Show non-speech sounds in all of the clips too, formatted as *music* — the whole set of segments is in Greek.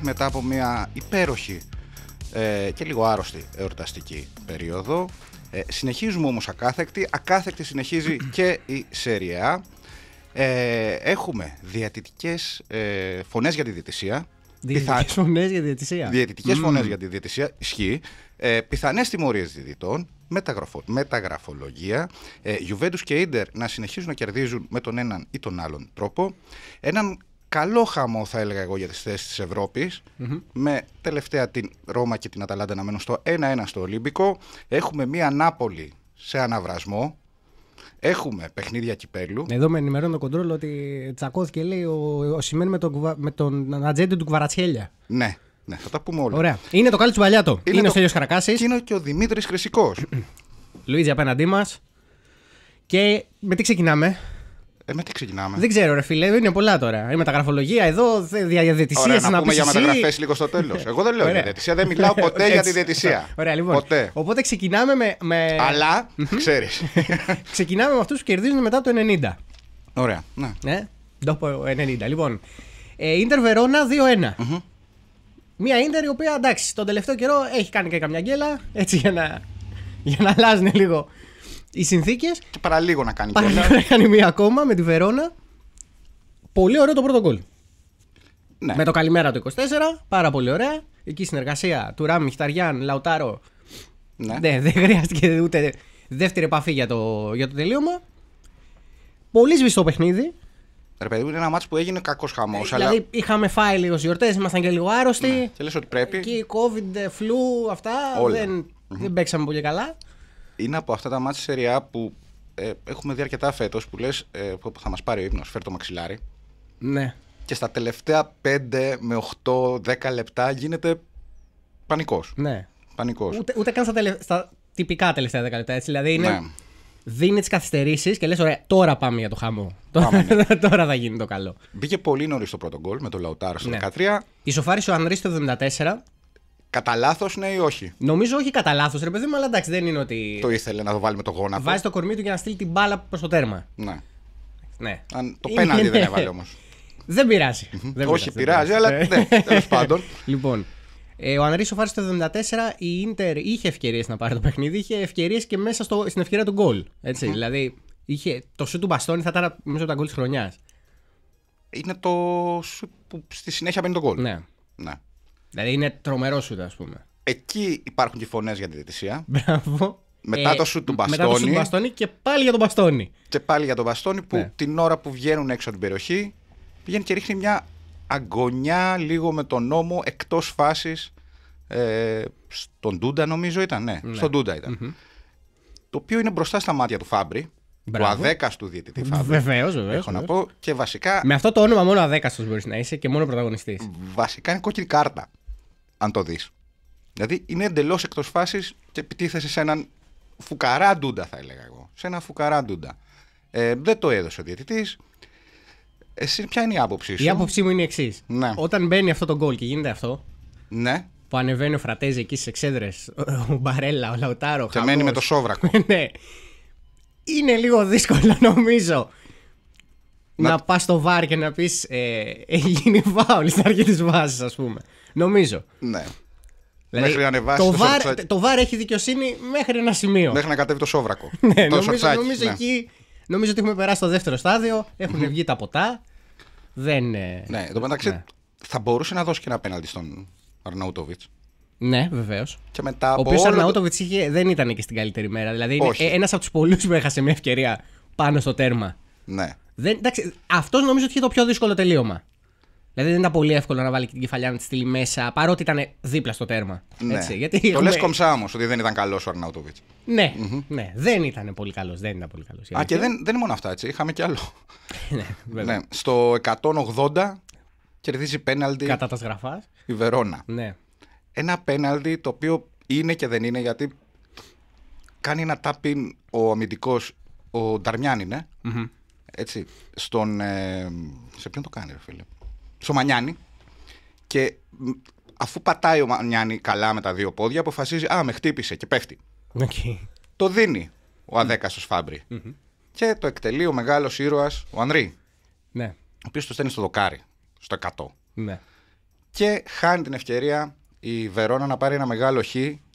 μετά από μια υπέροχη ε, και λίγο άρρωστη εορταστική περίοδο. Ε, συνεχίζουμε όμως ακάθεκτη. Ακάθεκτη συνεχίζει *clears throat* και η ΣΕΡΙΑ. Ε, έχουμε διατητικές ε, φωνές για τη διαιτησία. Διαιτητικές φωνές για διαιτησία. Διαιτητικές mm. φωνές για τη διαιτησία, ισχύει. Ε, πιθανές τιμωρίες διαιτητών, μεταγραφο... μεταγραφολογία, ε, Juventus και Ίντερ να συνεχίζουν να κερδίζουν με τον έναν ή τον άλλον τρόπο. Έναν καλό χαμό θα έλεγα εγώ για τις θέσεις της ευρωπης με τελευταία την Ρώμα και την Αταλάντα να μένουν στο 1-1 στο Ολύμπικο έχουμε μία Νάπολη σε αναβρασμό Έχουμε παιχνίδια κυπέλου. Εδώ με ενημερώνει το κοντρόλ ότι τσακώθηκε λέει ο, ο με τον, με τον ατζέντη του Κουβαρατσχέλια. Ναι, ναι, θα τα πούμε όλα. Ωραία. Είναι το του παλιάτο. Είναι, είναι το... ο Στέλιο Καρακάση. είναι και ο Δημήτρης Χρυσικός. Λουίτζι απέναντί μας. Και με τι ξεκινάμε. Ε, με τι Δεν ξέρω, ρε φίλε, είναι πολλά τώρα. Η μεταγραφολογία εδώ, διαδιαιτησία να, να πούμε για μεταγραφές λίγο στο τέλος. Εγώ δεν λέω για δεν μιλάω *laughs* ποτέ για τη διαιτησία. Ωραία, λοιπόν. Ποτέ. Οπότε ξεκινάμε με. με... Αλλά, ξέρεις. *laughs* ξεκινάμε με αυτούς που κερδίζουν μετά το 90. Ωραία, ναι. ναι. Το 90. Λοιπόν, ε, Ιντερ Βερόνα 2-1. Μια Ιντερ η οποία εντάξει, τον τελευταίο καιρό έχει κάνει και καμιά γκέλα έτσι για να, για να αλλάζουν λίγο οι συνθήκες. Και παραλίγο να κάνει παραλίγο να κάνει μία ακόμα με τη Βερόνα. Πολύ ωραίο το πρώτο γκολ. Ναι. Με το καλημέρα του 24, πάρα πολύ ωραία. Εκεί συνεργασία του Ράμι Χταριάν, Λαουτάρο. Ναι. ναι. δεν χρειάστηκε ούτε δεύτερη επαφή για το, για το τελείωμα. Πολύ σβηστό παιχνίδι. Ρε παιδί μου, είναι ένα μάτσο που έγινε κακός χαμός. Ε, δηλαδή, είχαμε φάει λίγο γιορτές, ήμασταν και λίγο άρρωστοι. Ναι. Και λες ότι πρέπει. Και COVID, flu, αυτά. Δεν, mm δεν παίξαμε πολύ καλά είναι από αυτά τα μάτια σειρά που ε, έχουμε δει αρκετά φέτος που λες ε, θα μας πάρει ο ύπνος, φέρ το μαξιλάρι. Ναι. Και στα τελευταία 5 με 8, 10 λεπτά γίνεται πανικός. Ναι. Πανικός. Ούτε, ούτε καν στα, τελε... στα τυπικά τελευταία 10 λεπτά. Έτσι. Δηλαδή είναι. Ναι. Δίνει τις καθυστερήσεις και λες: Ωραία, τώρα πάμε για το χαμό. Πάμε, *laughs* τώρα θα γίνει το καλό. Μπήκε πολύ νωρίς το πρώτο γκολ με το Λαουτάρο στο ναι. 13. Ισοφάρισε ο Ανρί το 74 Κατά λάθος, ναι ή όχι. Νομίζω όχι κατά λάθος, ρε παιδί μου, αλλά εντάξει, δεν είναι ότι. Το ήθελε να το βάλει με το γόνατο. Βάζει το κορμί του για να στείλει την μπάλα προς το τέρμα. Ναι. ναι. το πέναντι δεν ναι. έβαλε όμως. δεν πειραζει όχι, πειράζει, αλλά ναι, ναι τέλος πάντων. *laughs* λοιπόν. Ε, ο Ανρί Σοφάρη το 1974 η Ίντερ είχε ευκαιρίες να πάρει το παιχνίδι, είχε ευκαιρίες και μέσα στο, στην ευκαιρία του γκολ. Έτσι, Δηλαδή είχε, το σου του μπαστόνι θα ήταν μέσα τα γκολ της χρονιάς. Είναι το σου που στη συνέχεια μπαίνει το γκολ. Ναι. ναι. Δηλαδή είναι τρομερό σου, ας πούμε. Εκεί υπάρχουν και φωνές για τη διαιτησία. Μπράβο. Μετά το ε, σου του μπαστόνι. Μετά το σου μπαστόνι και πάλι για τον μπαστόνι. Και πάλι για τον μπαστόνι που ναι. την ώρα που βγαίνουν έξω από την περιοχή πηγαίνει και ρίχνει μια αγωνιά λίγο με τον νόμο εκτός φάσης. Ε, στον Τούντα, νομίζω ήταν. Ναι, ναι. στον Τούντα Το οποίο είναι μπροστά στα μάτια του Φάμπρη. Μπράβο. Του αδέκαστου διαιτητή Φάμπρη. Βεβαίως, βεβαίως. Έχω να πω και βασικά. Με αυτό το όνομα μόνο αδέκαστος μπορείς να είσαι και μόνο πρωταγωνιστής. Βασικά είναι κόκκινη κάρτα αν το δεις. Δηλαδή είναι εντελώς εκτός φάσης και επιτίθεσε σε έναν φουκαρά ντούντα, θα έλεγα εγώ. Σε έναν φουκαρά ντούντα. Ε, δεν το έδωσε ο διαιτητής. Εσύ, ποια είναι η άποψή σου. Η άποψή μου είναι η εξής. Ναι. Όταν μπαίνει αυτό το γκολ και γίνεται αυτό. Ναι. Που ανεβαίνει ο Φρατέζη εκεί στις εξέδρες, *laughs* ο Μπαρέλα, ο Λαουτάρο. Και χαμός. μένει με το σόβρακο. *laughs* ναι. Είναι λίγο δύσκολο νομίζω να, πας στο βάρ και να πεις ε, έχει γίνει φάουλ στην αρχή της βάσης, ας πούμε. Νομίζω. Ναι. Δηλαδή, μέχρι να ανεβάσει το, το, βάρ, το βάρ έχει δικαιοσύνη μέχρι ένα σημείο. Μέχρι να κατέβει το σόβρακο. *laughs* ναι, το νομίζω, νομίζω, ναι. Εκεί, νομίζω ότι έχουμε περάσει στο δεύτερο στάδιο. Έχουν βγει τα ποτά. Δεν. Ε, ναι, εδώ μεταξύ ναι. θα μπορούσε να δώσει και ένα απέναντι στον Αρναούτοβιτ. Ναι, βεβαίως. Ο μετά Ο οποίο Αρναούτοβιτ δεν ήταν και στην καλύτερη μέρα. Δηλαδή είναι ένας από τους πολλούς που έχασε μια ευκαιρία πάνω στο τέρμα. Ναι. Δεν, εντάξει, αυτός νομίζω ότι είχε το πιο δύσκολο τελείωμα. Δηλαδή δεν ήταν πολύ εύκολο να βάλει την κεφαλιά να τη στείλει μέσα, παρότι ήταν δίπλα στο τέρμα. Ναι. Έτσι, γιατί το έχουμε... λες κομψά ότι δεν ήταν καλός ο Αρναούτοβιτ. Ναι, ναι, δεν ήταν πολύ καλός. Δεν ήταν πολύ καλός, Α, και δεν, δεν είναι μόνο αυτά, έτσι. Είχαμε κι άλλο. *laughs* ναι, ναι, στο 180 κερδίζει πέναλτι. Κατά τα σγραφά. Η Βερόνα. Ναι. Ένα πέναλτι το οποίο είναι και δεν είναι γιατί κάνει ένα τάπιν ο αμυντικός, ο Νταρμιάν είναι. Έτσι, στον, ε, σε ποιον το κάνει, ρε φίλε. Στο Μανιάνι. Και αφού πατάει ο Μανιάνι καλά με τα δύο πόδια, αποφασίζει Α, με χτύπησε και πέφτει. Το δίνει ο αδέκαστο φαμπρι Και το εκτελεί ο μεγάλος ήρωας, ο Ανρί. Ναι. Ο οποίος το στέλνει στο δοκάρι, στο 100. Ναι. Και χάνει την ευκαιρία η Βερόνα να πάρει ένα μεγάλο χ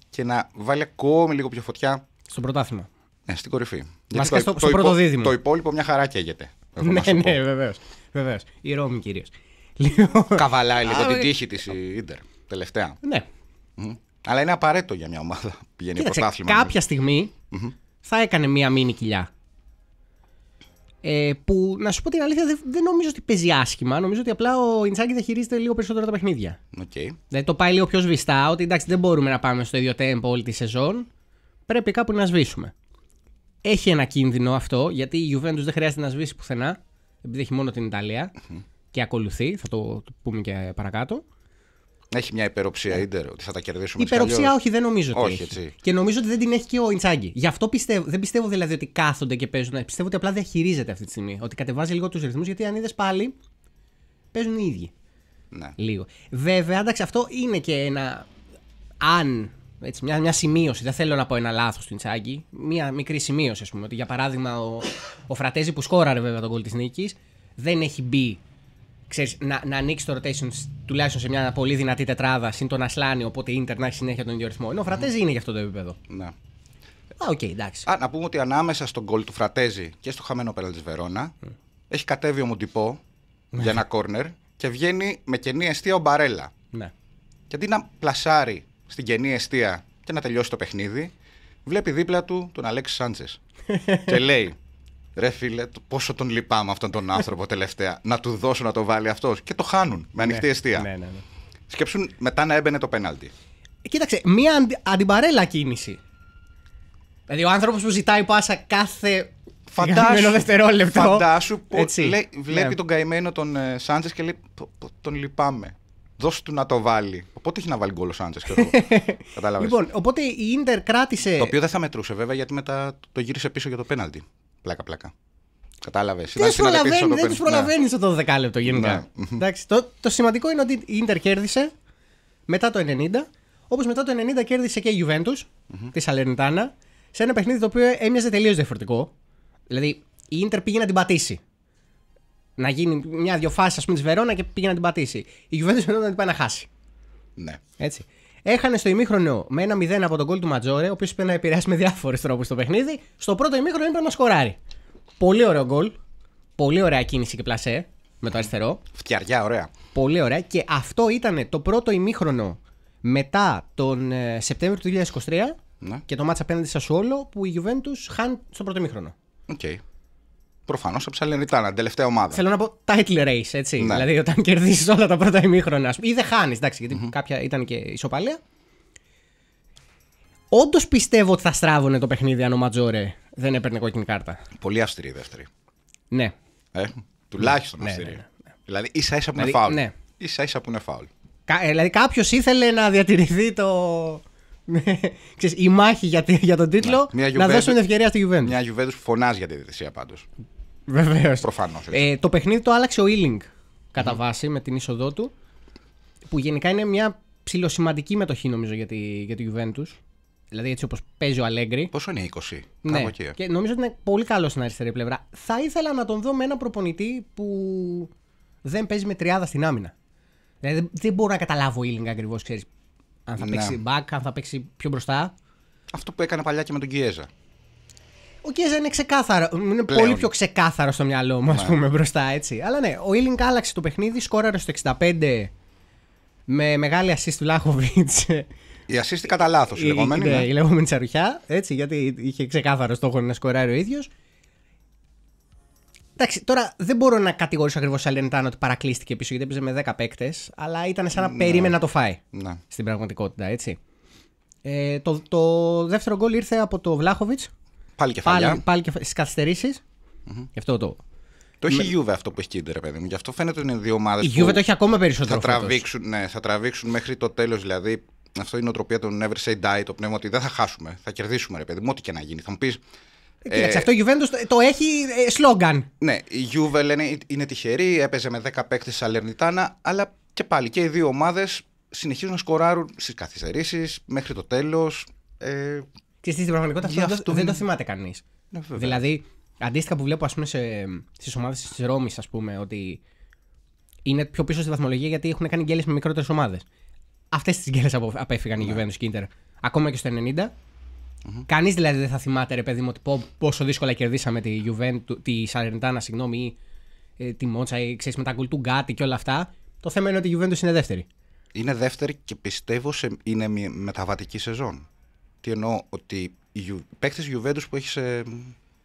και να βάλει ακόμη λίγο πιο φωτιά. Στο πρωτάθλημα. Ναι, στην κορυφή στο πρώτο Το υπόλοιπο μια χαρά καίγεται. Ναι, ναι, βεβαίως. Βεβαίως. Η Ρώμη κυρίως. *laughs* Λοιπόν, Καβαλάει λίγο την τύχη της η Ιντερ. Τελευταία. Ναι. Αλλά είναι απαραίτητο για μια ομάδα που πηγαινει πρωτάθλημα. Ναι. Κάποια θα έκανε μια μήνυ κοιλιά. Ε, που να σου πω την αλήθεια, δεν, νομίζω ότι παίζει άσχημα. Νομίζω ότι απλά ο Ιντσάκη χειρίζεται λίγο περισσότερο τα παιχνίδια. Okay. Δηλαδή το πάει λίγο πιο σβηστά, ότι εντάξει δεν μπορούμε να πάμε στο ίδιο τέμπο όλη τη σεζόν. Πρέπει κάπου να σβήσουμε. Έχει ένα κίνδυνο αυτό, γιατί η Juventus δεν χρειάζεται να σβήσει πουθενά, επειδή έχει μόνο την ιταλια και ακολουθεί, θα το, πούμε και παρακάτω. Έχει μια υπεροψία ίντερ, ε, ότι θα τα κερδίσουμε Υπεροψία, όχι, δεν νομίζω ότι όχι, έχει. Έτσι. Και νομίζω ότι δεν την έχει και ο Ιντσάγκη. Γι' αυτό πιστεύω, δεν πιστεύω δηλαδή ότι κάθονται και παίζουν. Ε, πιστεύω ότι απλά διαχειρίζεται αυτή τη στιγμή. Ότι κατεβάζει λίγο τους ρυθμούς, γιατί αν είδες πάλι, παίζουν οι ίδιοι. Ναι. Λίγο. Βέβαια, εντάξει, αυτό είναι και ένα. Αν έτσι, μια, μια σημείωση, δεν θέλω να πω ένα λάθος στην Τσάγκη, Μια μικρή σημείωση, ας πούμε. Ότι για παράδειγμα, ο, ο Φρατέζη που σκόραρε βέβαια τον κόλ της νίκης, δεν έχει μπει ξέρεις, να, να ανοίξει το rotation τουλάχιστον σε μια πολύ δυνατή τετράδα συν τον Ασλάνη. Οπότε η Ιντερ να έχει συνέχεια τον ίδιο ρυθμό. Ενώ ο Φρατέζη είναι για αυτό το επίπεδο. Ναι. Α, οκ, okay, εντάξει. Α, να πούμε ότι ανάμεσα στον κόλ του Φρατέζη και στο χαμένο πέρα της Βερόνα mm. έχει κατέβει ο Μουντιπό mm. για ναι. ένα κόρνερ και βγαίνει με κενή αιστεία ο Μπαρέλα. Ναι. Και αντί να πλασάρει στην καινή αιστεία και να τελειώσει το παιχνίδι, βλέπει δίπλα του τον Αλέξη Σάντσες. *laughs* και λέει, Ρε φίλε, πόσο τον λυπάμαι αυτόν τον άνθρωπο τελευταία. να του δώσω να το βάλει αυτός. Και το χάνουν με ανοιχτή ναι, αιστεία. Ναι, ναι, ναι. Σκέψουν μετά να έμπαινε το πέναλτι. Κοίταξε, μία αντι, αντιπαρέλα κίνηση. Δηλαδή ο άνθρωπος που ζητάει πάσα κάθε. Φαντάσου, φαντάσου που ναι. βλέπει τον καημένο τον ε, και λέει: Τον λυπάμαι. Δώσ' του να το βάλει. Οπότε έχει να βάλει γκολ ο Σάντζε *laughs* Κατάλαβες. Λοιπόν, οπότε η Ίντερ κράτησε. Το οποίο δεν θα μετρούσε βέβαια γιατί μετά το γύρισε πίσω για το πέναλτι. Πλάκα-πλάκα. Κατάλαβε. Δεν του προλαβαίνει το 12 ναι. λεπτό γενικά. Ναι. *laughs* το, σημαντικό είναι ότι η Ίντερ κέρδισε μετά το 90. Όπως μετά το 90 κέρδισε και η Juventus τη Σαλερνιτάνα σε ένα παιχνίδι το οποίο έμοιαζε τελείως διαφορετικό. Δηλαδή η Ιντερ πήγε να την πατήσει να γίνει μια-δυο φάσεις, ας πούμε, της Βερόνα και πήγε να την πατήσει. Η Juventus φαινόταν να την πάει να χάσει. Ναι. Έτσι. Έχανε στο ημίχρονο με ένα 0 από τον κόλ του Ματζόρε, ο οποίος πρέπει να επηρεάσει με διάφορου τρόπους το παιχνίδι. Στο πρώτο ημίχρονο έπρεπε να σκοράρει. Πολύ ωραίο γκολ. Πολύ ωραία κίνηση και πλασέ με το αριστερό. Φτιαριά, ωραία. Πολύ ωραία. Και αυτό ήταν το πρώτο ημίχρονο μετά τον ε, Σεπτέμβριο του 2023 ναι. και το μάτσα απέναντι σε όλο που η Γιουβέντους χάνει στο πρώτο ημίχρονο. Okay. Προφανώ ψαλενιτά, ήταν τελευταία ομάδα. Θέλω να πω title race, έτσι. Ναι. Δηλαδή, όταν κερδίζεις όλα τα πρώτα ημίχρονα, ή δεν χάνεις, εντάξει, γιατί mm-hmm. κάποια ήταν και ισοπαλία. Όντως πιστεύω ότι θα στράβωνε το παιχνίδι αν ο Ματζόρε δεν έπαιρνε κόκκινη κάρτα. Πολύ αυστηρή η δεύτερη. Ναι. Ε, τουλάχιστον ναι, ναι αυστηρή. Ναι, ναι, δηλαδή, ίσα ίσα που είναι δηλαδή, φάουλ. Ναι. σα ίσα που είναι φάουλ. Κα, ε, δηλαδή, κάποιος ήθελε να διατηρηθεί το. Ναι, ξέρεις, η μάχη για, για τον τίτλο ναι. να δώσουν ευκαιρία στη Γιουβέντου. Μια Γιουβέντου που φωνάζει για τη διαιτησία πάντως. Βεβαίως. Προφανώς. Ε, το παιχνίδι το άλλαξε ο Ealing κατά mm. βάση με την είσοδό του. Που γενικά είναι μια ψηλοσημαντική μετοχή νομίζω για τη, για τη Juventus. Δηλαδή έτσι όπως παίζει ο Αλέγκρι. Πόσο είναι 20, ναι. Και νομίζω ότι είναι πολύ καλό στην αριστερή πλευρά. Θα ήθελα να τον δω με ένα προπονητή που δεν παίζει με τριάδα στην άμυνα. Δηλαδή δεν μπορώ να καταλάβω ο Ealing ακριβώς, ξέρεις. Αν θα ναι. παίξει back, αν θα παίξει πιο μπροστά. Αυτό που έκανε παλιά και με τον Κιέζα. Ο Κέζα είναι ξεκάθαρο. Είναι πολύ πιο ξεκάθαρο στο μυαλό μου, ας ναι. πούμε, μπροστά έτσι. Αλλά ναι, ο Ήλινγκ άλλαξε το παιχνίδι, σκόραρε στο 65 με μεγάλη assist του Λάχοβιτ. Η assist κατά λάθος, η, λεγόμενη. Ναι, ναι, η λεγόμενη τσαρουχιά. Έτσι, γιατί είχε ξεκάθαρο στόχο να σκοράρει ο ίδιος. Εντάξει, τώρα δεν μπορώ να κατηγορήσω ακριβώς Σαλενιτάν ότι παρακλείστηκε πίσω γιατί έπαιζε με 10 παίκτες, αλλά ήταν σαν να ναι. να το φάει. Ναι. Στην πραγματικότητα, έτσι. Ε, το, το δεύτερο γκολ ήρθε από το Βλάχοβιτ Πάλι κεφαλιά. Πάλι, πάλι κεφα... Στις καθυστερήσεις. Mm-hmm. Γι' αυτό το. Το έχει η Juve αυτό που έχει κίνητρο, παιδί μου. Γι' αυτό φαίνεται ότι είναι δύο ομάδες. Η Juve το έχει ακόμα περισσότερο. Θα τραβήξουν, ναι, θα τραβήξουν μέχρι το τέλος. Δηλαδή, αυτό είναι η νοοτροπία του Never Say Die, το πνεύμα ότι δεν θα χάσουμε. Θα κερδίσουμε, ρε παιδί μου, ό,τι και να γίνει. Θα μου πεις. Ε, κοίταξε, ε, αυτό η Juventus το, έχει ε, σλόγγαν. Ναι, η Juve λένε «Ε, είναι τυχερή, έπαιζε με 10 παίκτε Σαλερνιτάνα, αλλά και πάλι και οι δύο ομάδες συνεχίζουν να σκοράρουν στις καθυστερήσεις μέχρι το τέλος. Ε, και στην πραγματικότητα αυτό, δεν το θυμάται κανείς. Ναι, δηλαδή, αντίστοιχα που βλέπω στις ομάδες της Ρώμης, ας πούμε, ότι είναι πιο πίσω στη βαθμολογία γιατί έχουν κάνει γκέλες με μικρότερες ομάδες. Αυτές τις γκέλες απέφυγαν οι ναι. Juventus και Ακόμα και στο 90. mm Κανείς δηλαδή δεν θα θυμάται, ρε παιδί μου, ότι πόσο δύσκολα κερδίσαμε τη, Juventus, τη Σαρεντάνα, συγγνώμη, ε, ή τη Μότσα, ή ξέρεις με τα του Γκάτι και όλα αυτά. Το θέμα είναι ότι η Juventus είναι δεύτερη. Είναι δεύτερη και πιστεύω είναι μεταβατική σεζόν. Τι εννοώ, ότι οι παίκτες Γιουβέντους που έχει, σε,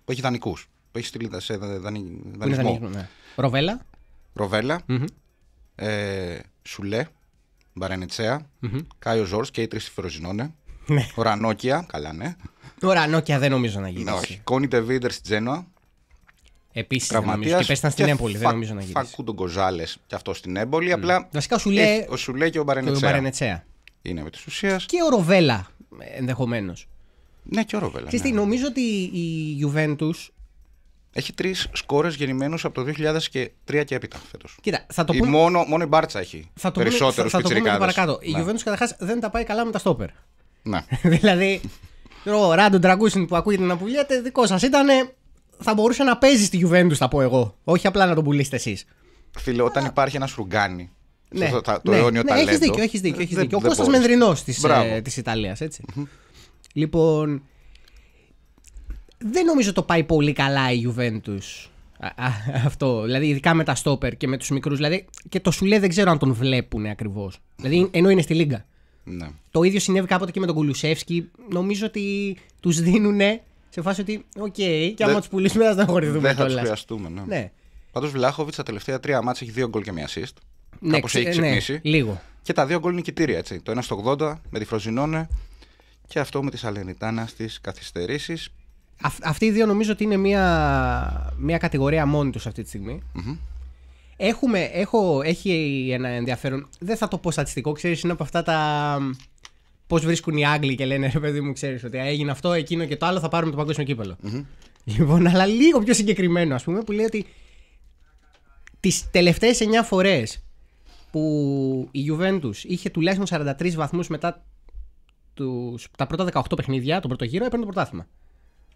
που έχει δανεικούς. Που έχει στείλει σε δανει, δανεισμό. Ναι. Ροβέλα. Ροβέλα. Mm-hmm. Ε, Σουλέ. Μπαρενετσέα. Mm-hmm. Κάιο Ζόρ και οι τρεις Φεροζινώνε. Ορανόκια. Ναι. Καλά, ναι. Ορανόκια δεν νομίζω να γίνει. Ναι, όχι. Κόνι Τεβίντερ στη Τζένοα. Επίση, νομίζω. Και πέσταν στην έμπολη. Δεν νομίζω να γυρίσει. Φακού τον Κοζάλες και αυτό στην έμπολη. Mm. Απλά. Βασικά ο Σουλέ, ο Σουλέ και Ο Μπαρενετσέα είναι επί τη ουσία. Και ο Ροβέλα ενδεχομένως. Ναι, και ο Ροβέλα. Ναι. νομίζω ότι η Juventus έχει τρεις σκόρες γεννημένους από το 2003 και έπειτα φέτος. Κοίτα, θα το πούμε. Μόνο, μόνο η Μπάρτσα έχει περισσότερου πιτσυρικάδε. Θα, θα το πούμε παρακάτω. Ναι. Η Juventus καταρχάς δεν τα πάει καλά με τα στόπερ. Ναι. *laughs* δηλαδή, ο ράντο Ντραγκούσιν που ακούγεται να πουλιέται, δικό σας ήταν. Θα μπορούσε να παίζει στη Juventus, θα πω εγώ. Όχι απλά να τον πουλήσετε εσείς. Φίλε, όταν υπάρχει ένας φρουγκάνι ναι, το, το ναι, αιώνιο ναι, Έχεις δίκιο, έχεις δίκιο. Έχεις δίκιο. Ο Κώστας Μενδρινός της, ε, της Ιταλίας, έτσι. Λοιπόν, δεν νομίζω το πάει πολύ καλά η Juventus. αυτό. Δηλαδή, ειδικά με τα στόπερ και με τους μικρούς. Δηλαδή, και το Σουλέ δεν ξέρω αν τον βλέπουν ακριβώς. Δηλαδή, ενώ είναι στη Λίγκα. Ναι. Το ίδιο συνέβη κάποτε και με τον Κουλουσεύσκι. Νομίζω ότι τους δίνουν σε φάση ότι, οκ, okay, και άμα τους πουλήσουμε, θα τα κιόλα. Δεν θα τους χρειαστούμε, ναι. ναι. Πάντως, Βλάχοβιτ τα τελευταία τρία μάτια έχει δύο γκολ και μία assist. Ναι, Κάπως έχει ναι, ξυπνήσει. λίγο. Και τα δύο γκολ νικητήρια. Έτσι. Το ένα στο 80 με τη Φροζινόνε και αυτό με τη Σαλενιτάνα στις καθυστερήσεις. Αυτοί οι δύο νομίζω ότι είναι μια, μια κατηγορία μόνη τους αυτή τη στιγμη Έχουμε, έχω, έχει ένα ενδιαφέρον. Δεν θα το πω στατιστικό, ξέρεις, είναι από αυτά τα. Πώς βρίσκουν οι Άγγλοι και λένε ρε παιδί μου, ξέρεις ότι έγινε αυτό, εκείνο και το άλλο, θα πάρουμε το παγκόσμιο κύπελο. Λοιπόν, αλλά λίγο πιο συγκεκριμένο, ας πούμε, που λέει ότι τις τελευταίες 9 φορές που η Juventus είχε τουλάχιστον 43 βαθμούς μετά τους, τα πρώτα 18 παιχνίδια, τον πρώτο γύρο, έπαιρνε το πρωτάθλημα.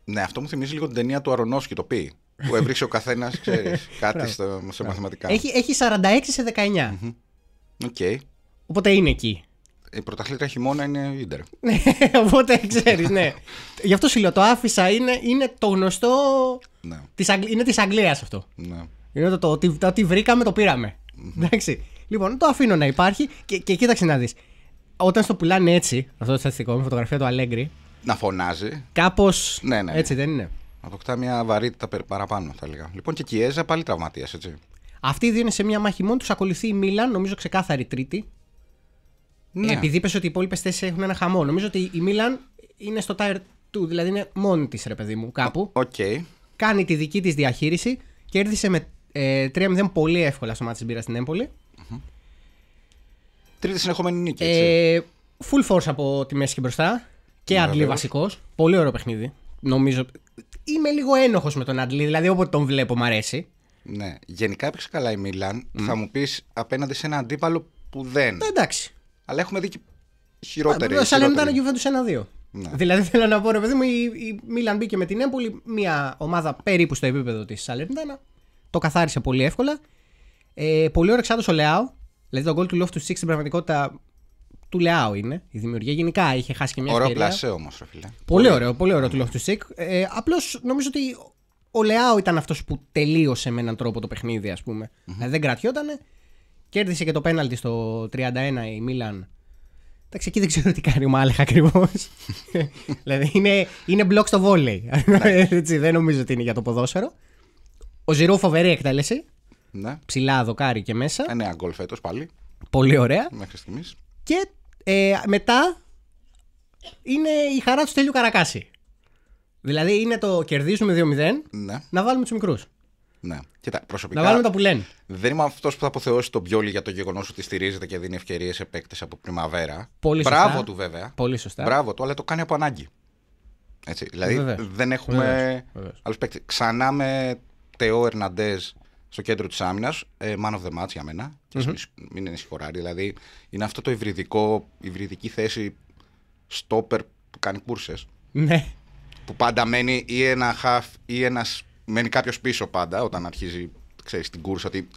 Ναι, αυτό μου θυμίζει λίγο την ταινία του Αρονόσκη, το πει. Που έβριξε ο καθένας, *laughs* ξέρεις, κάτι σε μαθηματικά. Έχει, έχει 46 σε 19. Οκ. Okay. Οπότε είναι εκεί. Η πρωταθλήτρια χειμώνα είναι ίντερ. *laughs* Ναι, οπότε ξέρεις, ναι. Γι' αυτό σου λέω, το άφησα. Είναι, είναι το γνωστό. Ναι. Της Είναι της Αγγλίας αυτό. Ναι. Είναι το, ότι βρήκαμε, το πήραμε. Εντάξει. Λοιπόν, το αφήνω να υπάρχει και, και κοίταξε να δεις. Όταν στο πουλάνε έτσι, αυτό το στατιστικό με φωτογραφία του Αλέγκρι. Να φωνάζει. Κάπως. Ναι, ναι, ναι. Έτσι δεν είναι. Να αποκτά μια βαρύτητα παραπάνω, θα έλεγα. Λοιπόν, και Κιέζα πάλι τραυματίε, έτσι. Αυτή δίνει σε μια μάχη μόνο, τους ακολουθεί η Μίλαν, νομίζω ξεκάθαρη τρίτη. Ναι. Επειδή είπες ότι οι υπόλοιπες θέσεις έχουν ένα χαμό. Νομίζω ότι η Μίλαν είναι στο tire 2, δηλαδή είναι μόνη της, ρε παιδί μου, κάπου. Οκ. Okay. Κάνει τη δική της διαχείριση, κέρδισε με ε, 3-0 πολύ εύκολα στο μάτι της μπύρας στην Έμπολη. Τρίτη συνεχόμενη νίκη. Έτσι. Ε, full force από τη μέση και μπροστά. Και ναι, Αντλή βασικός. Πολύ ωραίο παιχνίδι. Νομίζω. Είμαι λίγο ένοχος με τον Αντλή, δηλαδή όποτε τον βλέπω μου αρέσει. Ναι. Γενικά έπαιξε καλά η Μιλάν. Θα μου πεις απέναντι σε ένα αντίπαλο που δεν. Ε, εντάξει. Αλλά έχουμε δει και χειρότερη. Ε, σαν να ήταν και 1-2. Ναι. Δηλαδή *laughs* θέλω να πω ρε παιδί μου, η, η Μίλαν μπήκε με την Έμπολη, μια ομάδα περίπου στο επίπεδο της Σαλερντάνα. Το καθάρισε πολύ εύκολα. Ε, πολύ όρεξα ο Λεάου. Δηλαδή το goal του Loftus Cheek στην πραγματικότητα του Λεάου είναι η δημιουργία. Γενικά είχε χάσει και μια ευκαιρία. Ωραίο πλασέ όμως, ρε φίλε. Πολύ ωραίο, πολύ ωραίο του Loftus Cheek. Ε, Απλώς νομίζω ότι ο Λεάου ήταν αυτός που τελείωσε με έναν τρόπο το παιχνίδι, ας πούμε. Mm-hmm. Δηλαδή δεν κρατιότανε. Κέρδισε και το πέναλτι στο 31 η Μίλαν. Εντάξει, εκεί δεν ξέρω τι κάνει ο Μάλεχα ακριβώς. *laughs* δηλαδή είναι, είναι μπλοκ στο βόλεϊ. Ναι. δεν νομίζω ότι είναι για το ποδόσφαιρο. Ο Ζηρού φοβερή εκτέλεση. Ναι. Ψηλά δοκάρι και μέσα. Ε, ναι, γκολ φέτος πάλι. Πολύ ωραία. Μέχρι Και ε, μετά είναι η χαρά του τέλειου Καρακάση. Δηλαδή είναι το κερδίζουμε 2-0 ναι. να βάλουμε τους μικρούς. Ναι. Κοίτα, προσωπικά. Να βάλουμε τα που λένε. Δεν είμαι αυτός που θα αποθεώσει τον Πιόλι για το γεγονός ότι στηρίζεται και δίνει ευκαιρίες σε παίκτες από πριμαβέρα. Πολύ σωστά. Μπράβο του βέβαια. Πολύ σωστά. Μπράβο του, αλλά το κάνει από ανάγκη. Έτσι, δηλαδή δεν έχουμε Ξανά με Τεό Ερναντέζ στο κέντρο της άμυνας. Ε, man of the match για μένα. Mm-hmm. Μην είναι Δηλαδή είναι αυτό το υβριδικό, υβριδική θέση stopper που κάνει κούρσες. Ναι. Που πάντα μένει ή ένα half ή ένας. Μένει κάποιος πίσω πάντα όταν αρχίζει ξέρεις, την κούρσα. Ότι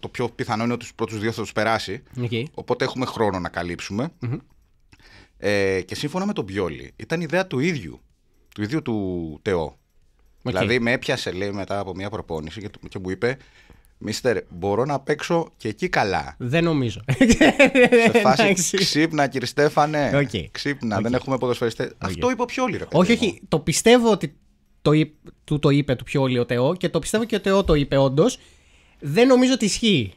το πιο πιθανό είναι ότι τους πρώτους δύο θα τους περάσει. Okay. Οπότε έχουμε χρόνο να καλυψουμε Ε, και σύμφωνα με τον Πιόλη, ήταν ιδέα του ίδιου, του ίδιου του Τεό. Δηλαδή με έπιασε λέει μετά από μια προπόνηση και, μου είπε Μίστερ, μπορώ να παίξω και εκεί καλά. Δεν νομίζω. *laughs* Σε φάση ξύπνα, κύριε Στέφανε. Okay. Ξύπνα, δεν έχουμε ποδοσφαιριστές. Αυτό είπε ο Πιόλη, ρε Όχι, όχι. Το πιστεύω ότι το, του το είπε του Πιόλη ο Τεό και το πιστεύω και ο Τεό το είπε όντως. Δεν νομίζω ότι ισχύει.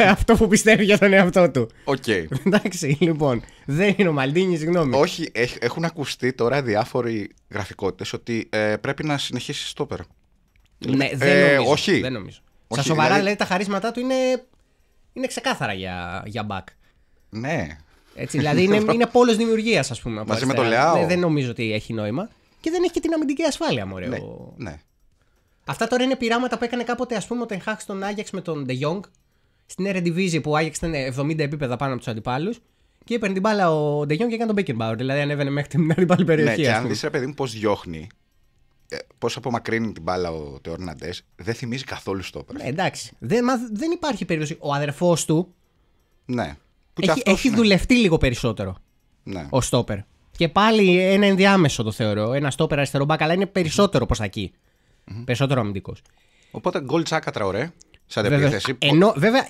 *laughs* αυτό που πιστεύει για τον εαυτό του. Οκ. Okay. *laughs* Εντάξει, λοιπόν. Δεν είναι ο Μαλτίνης, συγγνώμη. Όχι, έχουν ακουστεί τώρα διάφοροι γραφικότητες ότι ε, πρέπει να συνεχίσει το πέρα Ναι, ε, δεν νομίζω. Όχι. Δεν νομίζω. Στα σοβαρά, δηλαδή... τα χαρίσματά του είναι, είναι ξεκάθαρα για, για μπακ. Ναι. Έτσι, δηλαδή είναι, *laughs* είναι πόλος δημιουργίας, ας πούμε. Μαζί με τον Λεάο. Ναι, δεν νομίζω ότι έχει νόημα. Και δεν έχει και την αμυντική ασφάλεια, Ναι, ναι. Αυτά τώρα είναι πειράματα που έκανε κάποτε ας πούμε, ο Τενχάξ στον Άγιαξ με τον Ντε Jong στην Eredivisie που ο Άγιαξ 70 επίπεδα πάνω από τους αντιπάλους. Και έπαιρνε την μπάλα ο Ντεγιόν και έκανε τον Μπέκερμπάουρ. Δηλαδή ανέβαινε μέχρι την αντιπάλη ναι, περιοχή. Ναι, και αν δεις ρε παιδί μου πώς διώχνει, ε, πώς απομακρύνει την μπάλα ο Τεόρναντε, δεν θυμίζει καθόλου στο Ναι, εντάξει. Δεν, μα, δεν υπάρχει περίπτωση. Ο αδερφός του. Ναι. Που έχει, αυτός, ναι. δουλευτεί λίγο περισσότερο. Ναι. Ο Στόπερ. Και πάλι ένα ενδιάμεσο το θεωρώ. Ένα Στόπερ αριστερό μπακ, αλλά είναι περισσότερο προς τα εκεί. Mm-hmm. Περισσότερο αμυντικός. Οπότε γκολ τσάκα τραωρέ σαν βέβαια. Ενώ, βέβαια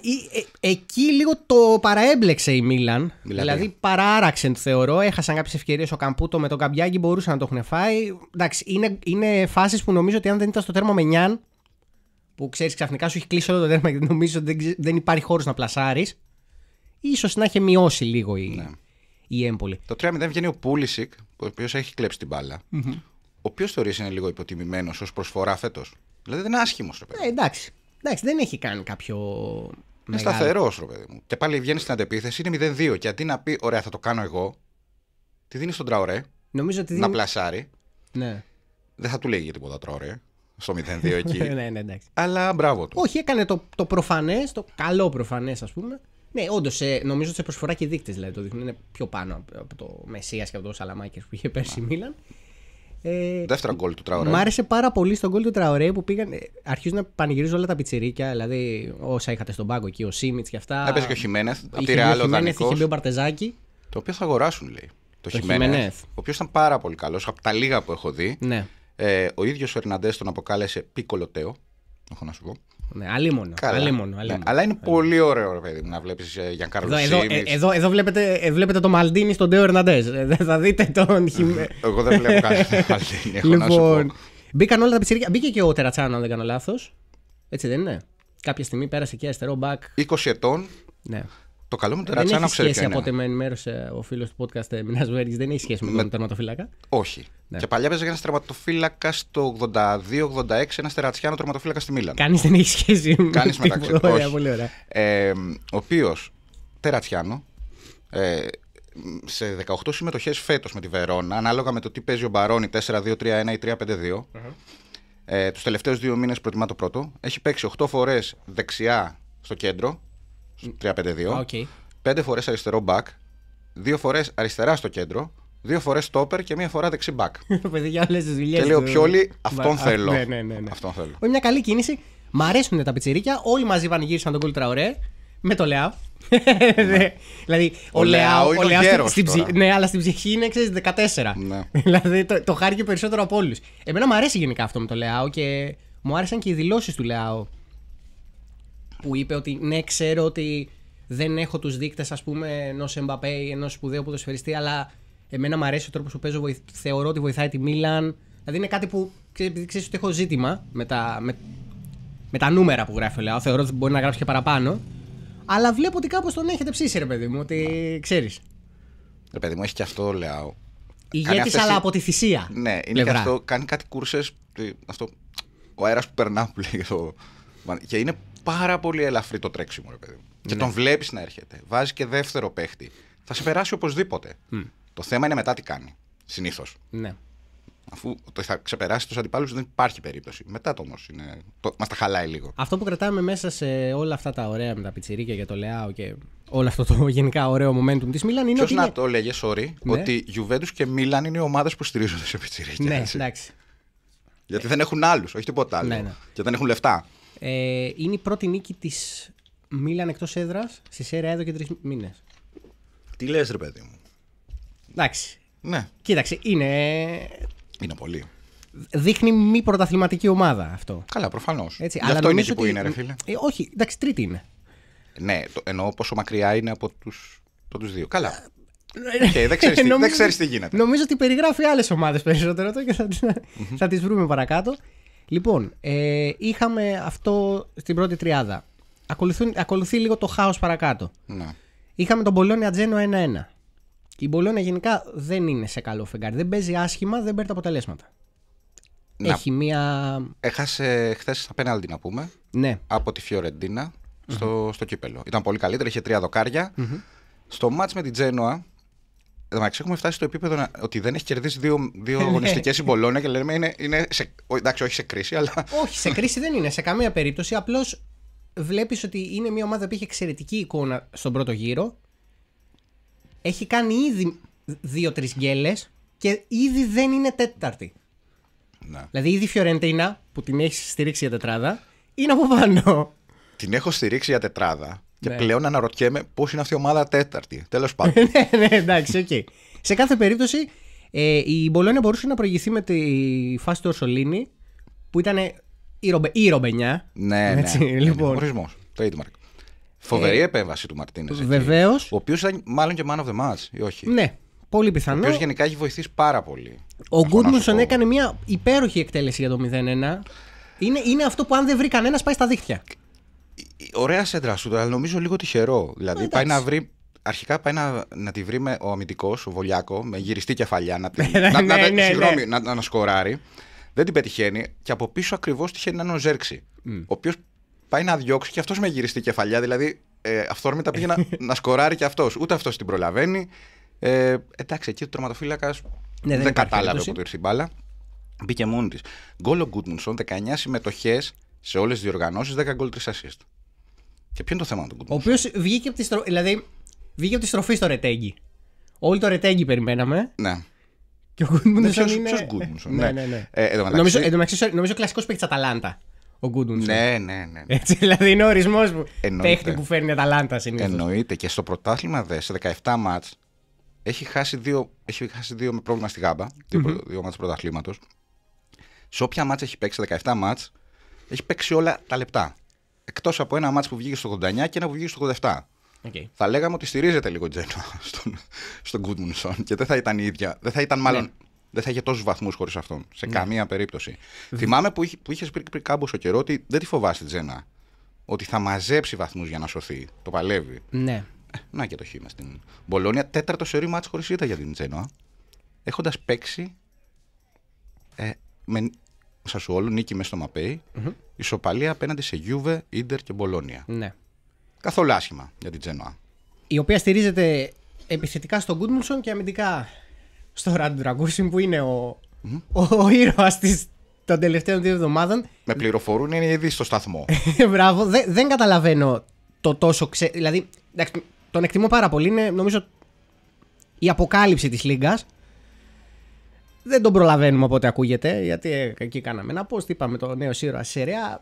ε, εκεί λίγο το παραέμπλεξε η Μίλαν. Δηλαδή, δηλαδή παράραξε, θεωρώ. Έχασαν κάποιες ευκαιρίες ο Καμπούτο με τον Καμπιάγκη, μπορούσαν να το έχουν φάει. Εντάξει, είναι, είναι φάσεις που νομίζω ότι αν δεν ήταν στο τέρμα με νιάν, που ξέρεις ξαφνικά σου έχει κλείσει όλο το τέρμα και νομίζω ότι δεν, δεν υπάρχει χώρος να πλασάρεις, ίσως να είχε μειώσει λίγο η, ναι. η έμπολη. Το 3-0 βγαίνει ο Πούλησικ, ο οποίος έχει κλέψει την μπάλα. Mm-hmm. Ο οποίος θεωρείς είναι λίγο υποτιμημένος ως προσφορά φέτος. Δηλαδή δεν είναι άσχημος. Ε, εντάξει. Εντάξει, δεν έχει κάνει κάποιο. Είναι σταθερός, ρε παιδί μου. Και πάλι βγαίνει στην αντεπίθεση, είναι 0-2. Και αντί να πει, ωραία, θα το κάνω εγώ, τη δίνεις στον Τραωρέ. Νομίζω ότι. Να πλασάρει. Ναι. Δεν θα του λέει για τίποτα Τραωρέ. Στο 0-2 εκεί. *laughs* ναι, ναι, εντάξει. Αλλά μπράβο του. Όχι, έκανε το, το προφανές, το καλό προφανές, ας πούμε. Ναι, όντως, ε, νομίζω ότι σε προσφορά και δείκτες δηλαδή, το δείχνουν. Είναι πιο πάνω από το Μεσία και από το Σαλαμάκης που είχε πέρσι Μίλαν. Ε, Δεύτερο γκολ του Τραωρέ. Μ' άρεσε πάρα πολύ στον γκολ του Τραωρέ που πήγαν. Ε, αρχίζουν να πανηγυρίζουν όλα τα πιτσιρίκια. Δηλαδή, όσα είχατε στον πάγκο εκεί, ο Σίμιτ και αυτά. Έπαιζε και ο Χιμένεθ. Από τη Ρεάλ, ο Χιμένεθ είχε μπει ο Μπαρτεζάκη. Το οποίο θα αγοράσουν, λέει. Το, το Χιμένεθ, Ο οποίος ήταν πάρα πολύ καλός. Από τα λίγα που έχω δει. Ναι. Ε, ο ίδιος ο Ερναντές τον αποκάλεσε πικολοτέο. Έχω να σου πω. Ναι, αλίμονο. αλίμονο, ναι, αλίμονο. αλλά είναι πολύ ωραίο να βλέπεις ε, για Κάρλο εδώ, εδώ, ε, εδώ, εδώ, βλέπετε, ε, βλέπετε το Μαλτίνι στον Τέο Ερναντές. θα δείτε τον Εγώ δεν βλέπω κανένα *laughs* Μαλτίνι. Λοιπόν, μπήκαν όλα τα πιτσυρίκια. Μπήκε και ο Τερατσάνο, αν δεν κάνω λάθος. Έτσι δεν είναι. Κάποια στιγμή πέρασε και αριστερό μπακ. 20 ετών. Ναι. Το καλό με τον Ρατσάνο ξέρει. Δεν έχει σχέση από ό,τι με ενημέρωσε ο φίλος του podcast ε, Μινάς Βέργη, δεν έχει σχέση με, τον τερματοφύλακα. Όχι. Ναι. Και παλιά παίζαγε ένας τερματοφύλακας το 82-86, ένας τερατσιάνο τερματοφύλακας στη Μίλαν. Κανείς δεν έχει σχέση με Κανεί μεταξύ πολύ ωραία. Ε, ο οποίος τερατσιάνο. Ε, σε 18 συμμετοχές φέτος με τη Βερόνα, ανάλογα με το τι παίζει ο Μπαρόνι 4-2-3-1 ή 3-5-2, ε, τους τελευταίους δύο μήνες προτιμά το πρώτο. Έχει παίξει 8 φορές δεξιά στο κέντρο, 3-5-2. Okay. Πέντε φορές αριστερό back, δύο φορές αριστερά στο κέντρο, δύο φορές stopper και μία φορά δεξί back. *laughs* Παιδιά, για όλες τις δουλειές. Και λέω όλοι, αυτόν θέλω. Ναι, ναι, ναι, ναι. Αυτόν θέλω. μια καλή κίνηση. Μ' αρέσουν τα πιτσιρίκια. Όλοι μαζί πανηγύρισαν τον κούλτρα ωραία. Με το Λεάο. Ναι. *laughs* δηλαδή, ο, ο Λεάο στην ψυχή. Ναι, αλλά στην ψυχή είναι, 14. Ναι. *laughs* δηλαδή, το, χάρηκε περισσότερο από όλους. Εμένα μου αρέσει γενικά αυτό με το Λεάο και μου άρεσαν και οι δηλώσεις του Λεάο που είπε ότι ναι, ξέρω ότι δεν έχω τους δείκτες, ας πούμε, ενός Εμπαπέ ή ενός σπουδαίου ποδοσφαιριστή, αλλά εμένα μου αρέσει ο τρόπος που παίζω. Θεωρώ ότι βοηθάει τη Μίλαν. Δηλαδή είναι κάτι που ξέρεις ότι έχω ζήτημα με τα, με... με τα νούμερα που γράφει ο Λεάο, θεωρώ ότι μπορεί να γράψει και παραπάνω. Αλλά βλέπω ότι κάπως τον έχετε ψήσει, ρε παιδί μου, ότι ξέρεις. Ρε παιδί μου, έχει και αυτό, Λεάο. Ηγέτης, αυτές... αλλά από τη θυσία. Ναι, είναι και αυτό. Κάνει κάτι κούρσες. Αυτό... Ο αέρας που περνά, που λέει Και είναι πάρα πολύ ελαφρύ το τρέξιμο, ρε παιδί μου. Και ναι. τον βλέπεις να έρχεται. Βάζει και δεύτερο παίχτη. Θα σε περάσει οπωσδήποτε. Το θέμα είναι μετά τι κάνει. Συνήθως. Ναι. Αφού το θα ξεπεράσει τους αντιπάλους, δεν υπάρχει περίπτωση. Μετά το όμως είναι... μας τα χαλάει λίγο. Αυτό που κρατάμε μέσα σε όλα αυτά τα ωραία με τα πιτσιρίκια για το Λεάο και όλο αυτό το *laughs* γενικά ωραίο momentum της Μίλαν είναι. Ποιος να το λέγε, sorry, ναι. ότι Γιουβέντου και Μίλαν είναι οι ομάδες που στηρίζονται σε Ναι, έτσι. εντάξει. Γιατί δεν έχουν άλλους, όχι τίποτα άλλο. Ναι, ναι, Και δεν έχουν λεφτά. Ε, είναι η πρώτη νίκη της Μίλαν εκτός έδρας στη σέρα εδώ και τρεις μήνες. Τι λες, ρε παιδί μου. Εντάξει. Ναι. Κοίταξε, είναι. Είναι πολύ. Δείχνει μη πρωταθληματική ομάδα αυτό. Καλά, προφανώς. Γι' αυτό είναι εκεί που είναι, ρε φίλε. Ε, όχι, εντάξει, τρίτη είναι. Ναι, το, εννοώ πόσο μακριά είναι από τους τους δύο. Καλά. Okay, ε, δεν ξέρεις τι, τι, γίνεται. Νομίζω ότι περιγράφει άλλες ομάδες περισσότερο και θα, θα τις βρούμε παρακάτω. Λοιπόν, ε, είχαμε αυτό στην πρώτη τριάδα. Ακολουθούν, ακολουθεί λίγο το χάος παρακάτω. Ναι. Είχαμε τον Πολόνια Τζένο 1-1. η Μπολόνια γενικά δεν είναι σε καλό φεγγάρι. Δεν παίζει άσχημα, δεν παίρνει τα αποτελέσματα. Έχει μία. Έχασε χθες τα πέναλτι, να πούμε. Ναι. Από τη Φιωρεντίνα στο, στο κύπελο. Ήταν πολύ καλύτερη, είχε τρία Στο μάτς με την Τζένοα, Εντάξει, έχουμε φτάσει στο επίπεδο να, ότι δεν έχει κερδίσει δύο, δύο *laughs* ναι. αγωνιστικές η και λέμε είναι. είναι σε, εντάξει, όχι σε κρίση, αλλά. Όχι, σε κρίση δεν είναι σε καμία περίπτωση. Απλώς βλέπεις ότι είναι μια ομάδα που έχει εξαιρετική εικόνα στον πρώτο γύρο. Έχει κάνει ήδη δύο-τρει γκέλες και ήδη δεν είναι τέταρτη. Να. Δηλαδή, ήδη η Φιωρεντίνα που την έχεις στηρίξει για τετράδα είναι από πάνω. Την έχω στηρίξει για τετράδα. Και ναι. πλέον αναρωτιέμαι πώς είναι αυτή η ομάδα τέταρτη. Τέλος πάντων. *laughs* ναι, ναι, εντάξει, οκ. Okay. Σε κάθε περίπτωση, ε, η Μπολόνια μπορούσε να προηγηθεί με τη φάση του Ορσολίνη που ήταν η, ρομπενιά. Ναι, ναι. έτσι, ναι. ναι λοιπόν. Ορισμό. Trademark. Φοβερή ε, επέμβαση του Μαρτίνε. Βεβαίως. Ο οποίος ήταν μάλλον και man of the match, ή όχι. Ναι, πολύ πιθανό. Ο οποίος γενικά έχει βοηθήσει πάρα πολύ. Ο Γκούντμουσον έκανε μια υπέροχη εκτέλεση για το 0-1. Είναι, είναι αυτό που αν δεν βρει κανένας πάει στα δίχτυα. Ωραία σέντρα σου, αλλά νομίζω λίγο τυχερό. Δηλαδή Εντάξει. πάει να βρει αρχικά πάει να, να τη βρει με ο αμυντικός, ο Βολιάκο, με γυριστή κεφαλιά, να, την, *laughs* ναι, να, να, ναι, ναι, συγγνώμη, να, να, σκοράρει. Δεν την πετυχαίνει και από πίσω ακριβώς τυχαίνει να είναι ο Ζέρξη. Mm. Ο οποίος πάει να διώξει και αυτός με γυριστή κεφαλιά, δηλαδή ε, αυθόρμητα πήγε να, *laughs* να σκοράρει και αυτός. Ούτε αυτός την προλαβαίνει. Ε, εντάξει, εκεί ο τροματοφύλακα ναι, δεν, δεν κατάλαβε που το ήρθε η μπάλα. Μπήκε μόνη της. Γκολ ο Γκούτμουνσον, 19 συμμετοχές σε όλες τις διοργανώσεις, 10 γκολ 3 assist. Και ποιο είναι το θέμα του Γκούντογκ. Ο οποίος βγήκε από τη στροφή. Δηλαδή, βγήκε από τη στροφή στο ρετέγγι. Όλοι το ρετέγγι περιμέναμε. Ναι. Και ο Γκούντουνσον ναι, είναι. Ποιος Γκούντουνσον. Ναι. ναι, ναι, ναι. Ε, μεταξύ... νομίζω, εδώ μεταξύ, νομίζω κλασικός παίκτης Αταλάντα. Ο Γκούντουνσον. Ναι, ναι, ναι, ναι. Έτσι, δηλαδή είναι ο ορισμός παίχτη που φέρνει Αταλάντα συνήθως. Εννοείται. Και στο πρωτάθλημα δε, σε 17 μάτ, έχει χάσει δύο, έχει χάσει δύο με πρόβλημα στη γάμπα. Δύο, mm-hmm. δύο μάτ πρωταθλήματος. Σε όποια μάτ έχει παίξει, 17 μάτ, έχει παίξει όλα τα λεπτά εκτός από ένα μάτσο που βγήκε στο 89 και ένα που βγήκε στο 87. Okay. Θα λέγαμε ότι στηρίζεται λίγο Τζένοα *laughs* στον, στον Goodmanson και δεν θα ήταν η ίδια. Δεν θα ήταν μάλλον. Ναι. Δεν θα είχε τόσους βαθμούς χωρίς αυτόν. Σε ναι. καμία περίπτωση. Θυμάμαι που, είχε, πει πριν, πριν κάμποσο καιρό ότι δεν τη φοβάσαι την Τζένα. Ότι θα μαζέψει βαθμούς για να σωθεί. Το παλεύει. Ναι. Ε, να και το χήμα στην Μπολόνια. Τέταρτο σερή μάτς χωρίς ήττα για την Τζένοα. Έχοντας παίξει ε, με Σασουόλου, νίκη μέσα στο Μαπέι. Mm-hmm. Ισοπαλία απέναντι σε Γιούβε, Ίντερ και Μπολόνια. Ναι. Καθόλου άσχημα για την Τζένοα. Η οποία στηρίζεται επιθετικά στον Κούντμουνσον και αμυντικά στο Ράντου Ραγκούσιν που είναι ο, mm-hmm. ο, των τελευταίων δύο εβδομάδων. Με πληροφορούν, είναι ήδη στο σταθμό. *laughs* Μπράβο, δε, δεν καταλαβαίνω το τόσο ξέ. Δηλαδή, τον εκτιμώ πάρα πολύ. Είναι νομίζω η αποκάλυψη της Λίγκα δεν τον προλαβαίνουμε από ό,τι ακούγεται, γιατί ε, εκεί κάναμε ένα post, είπαμε το νέο σύρωα σειρά.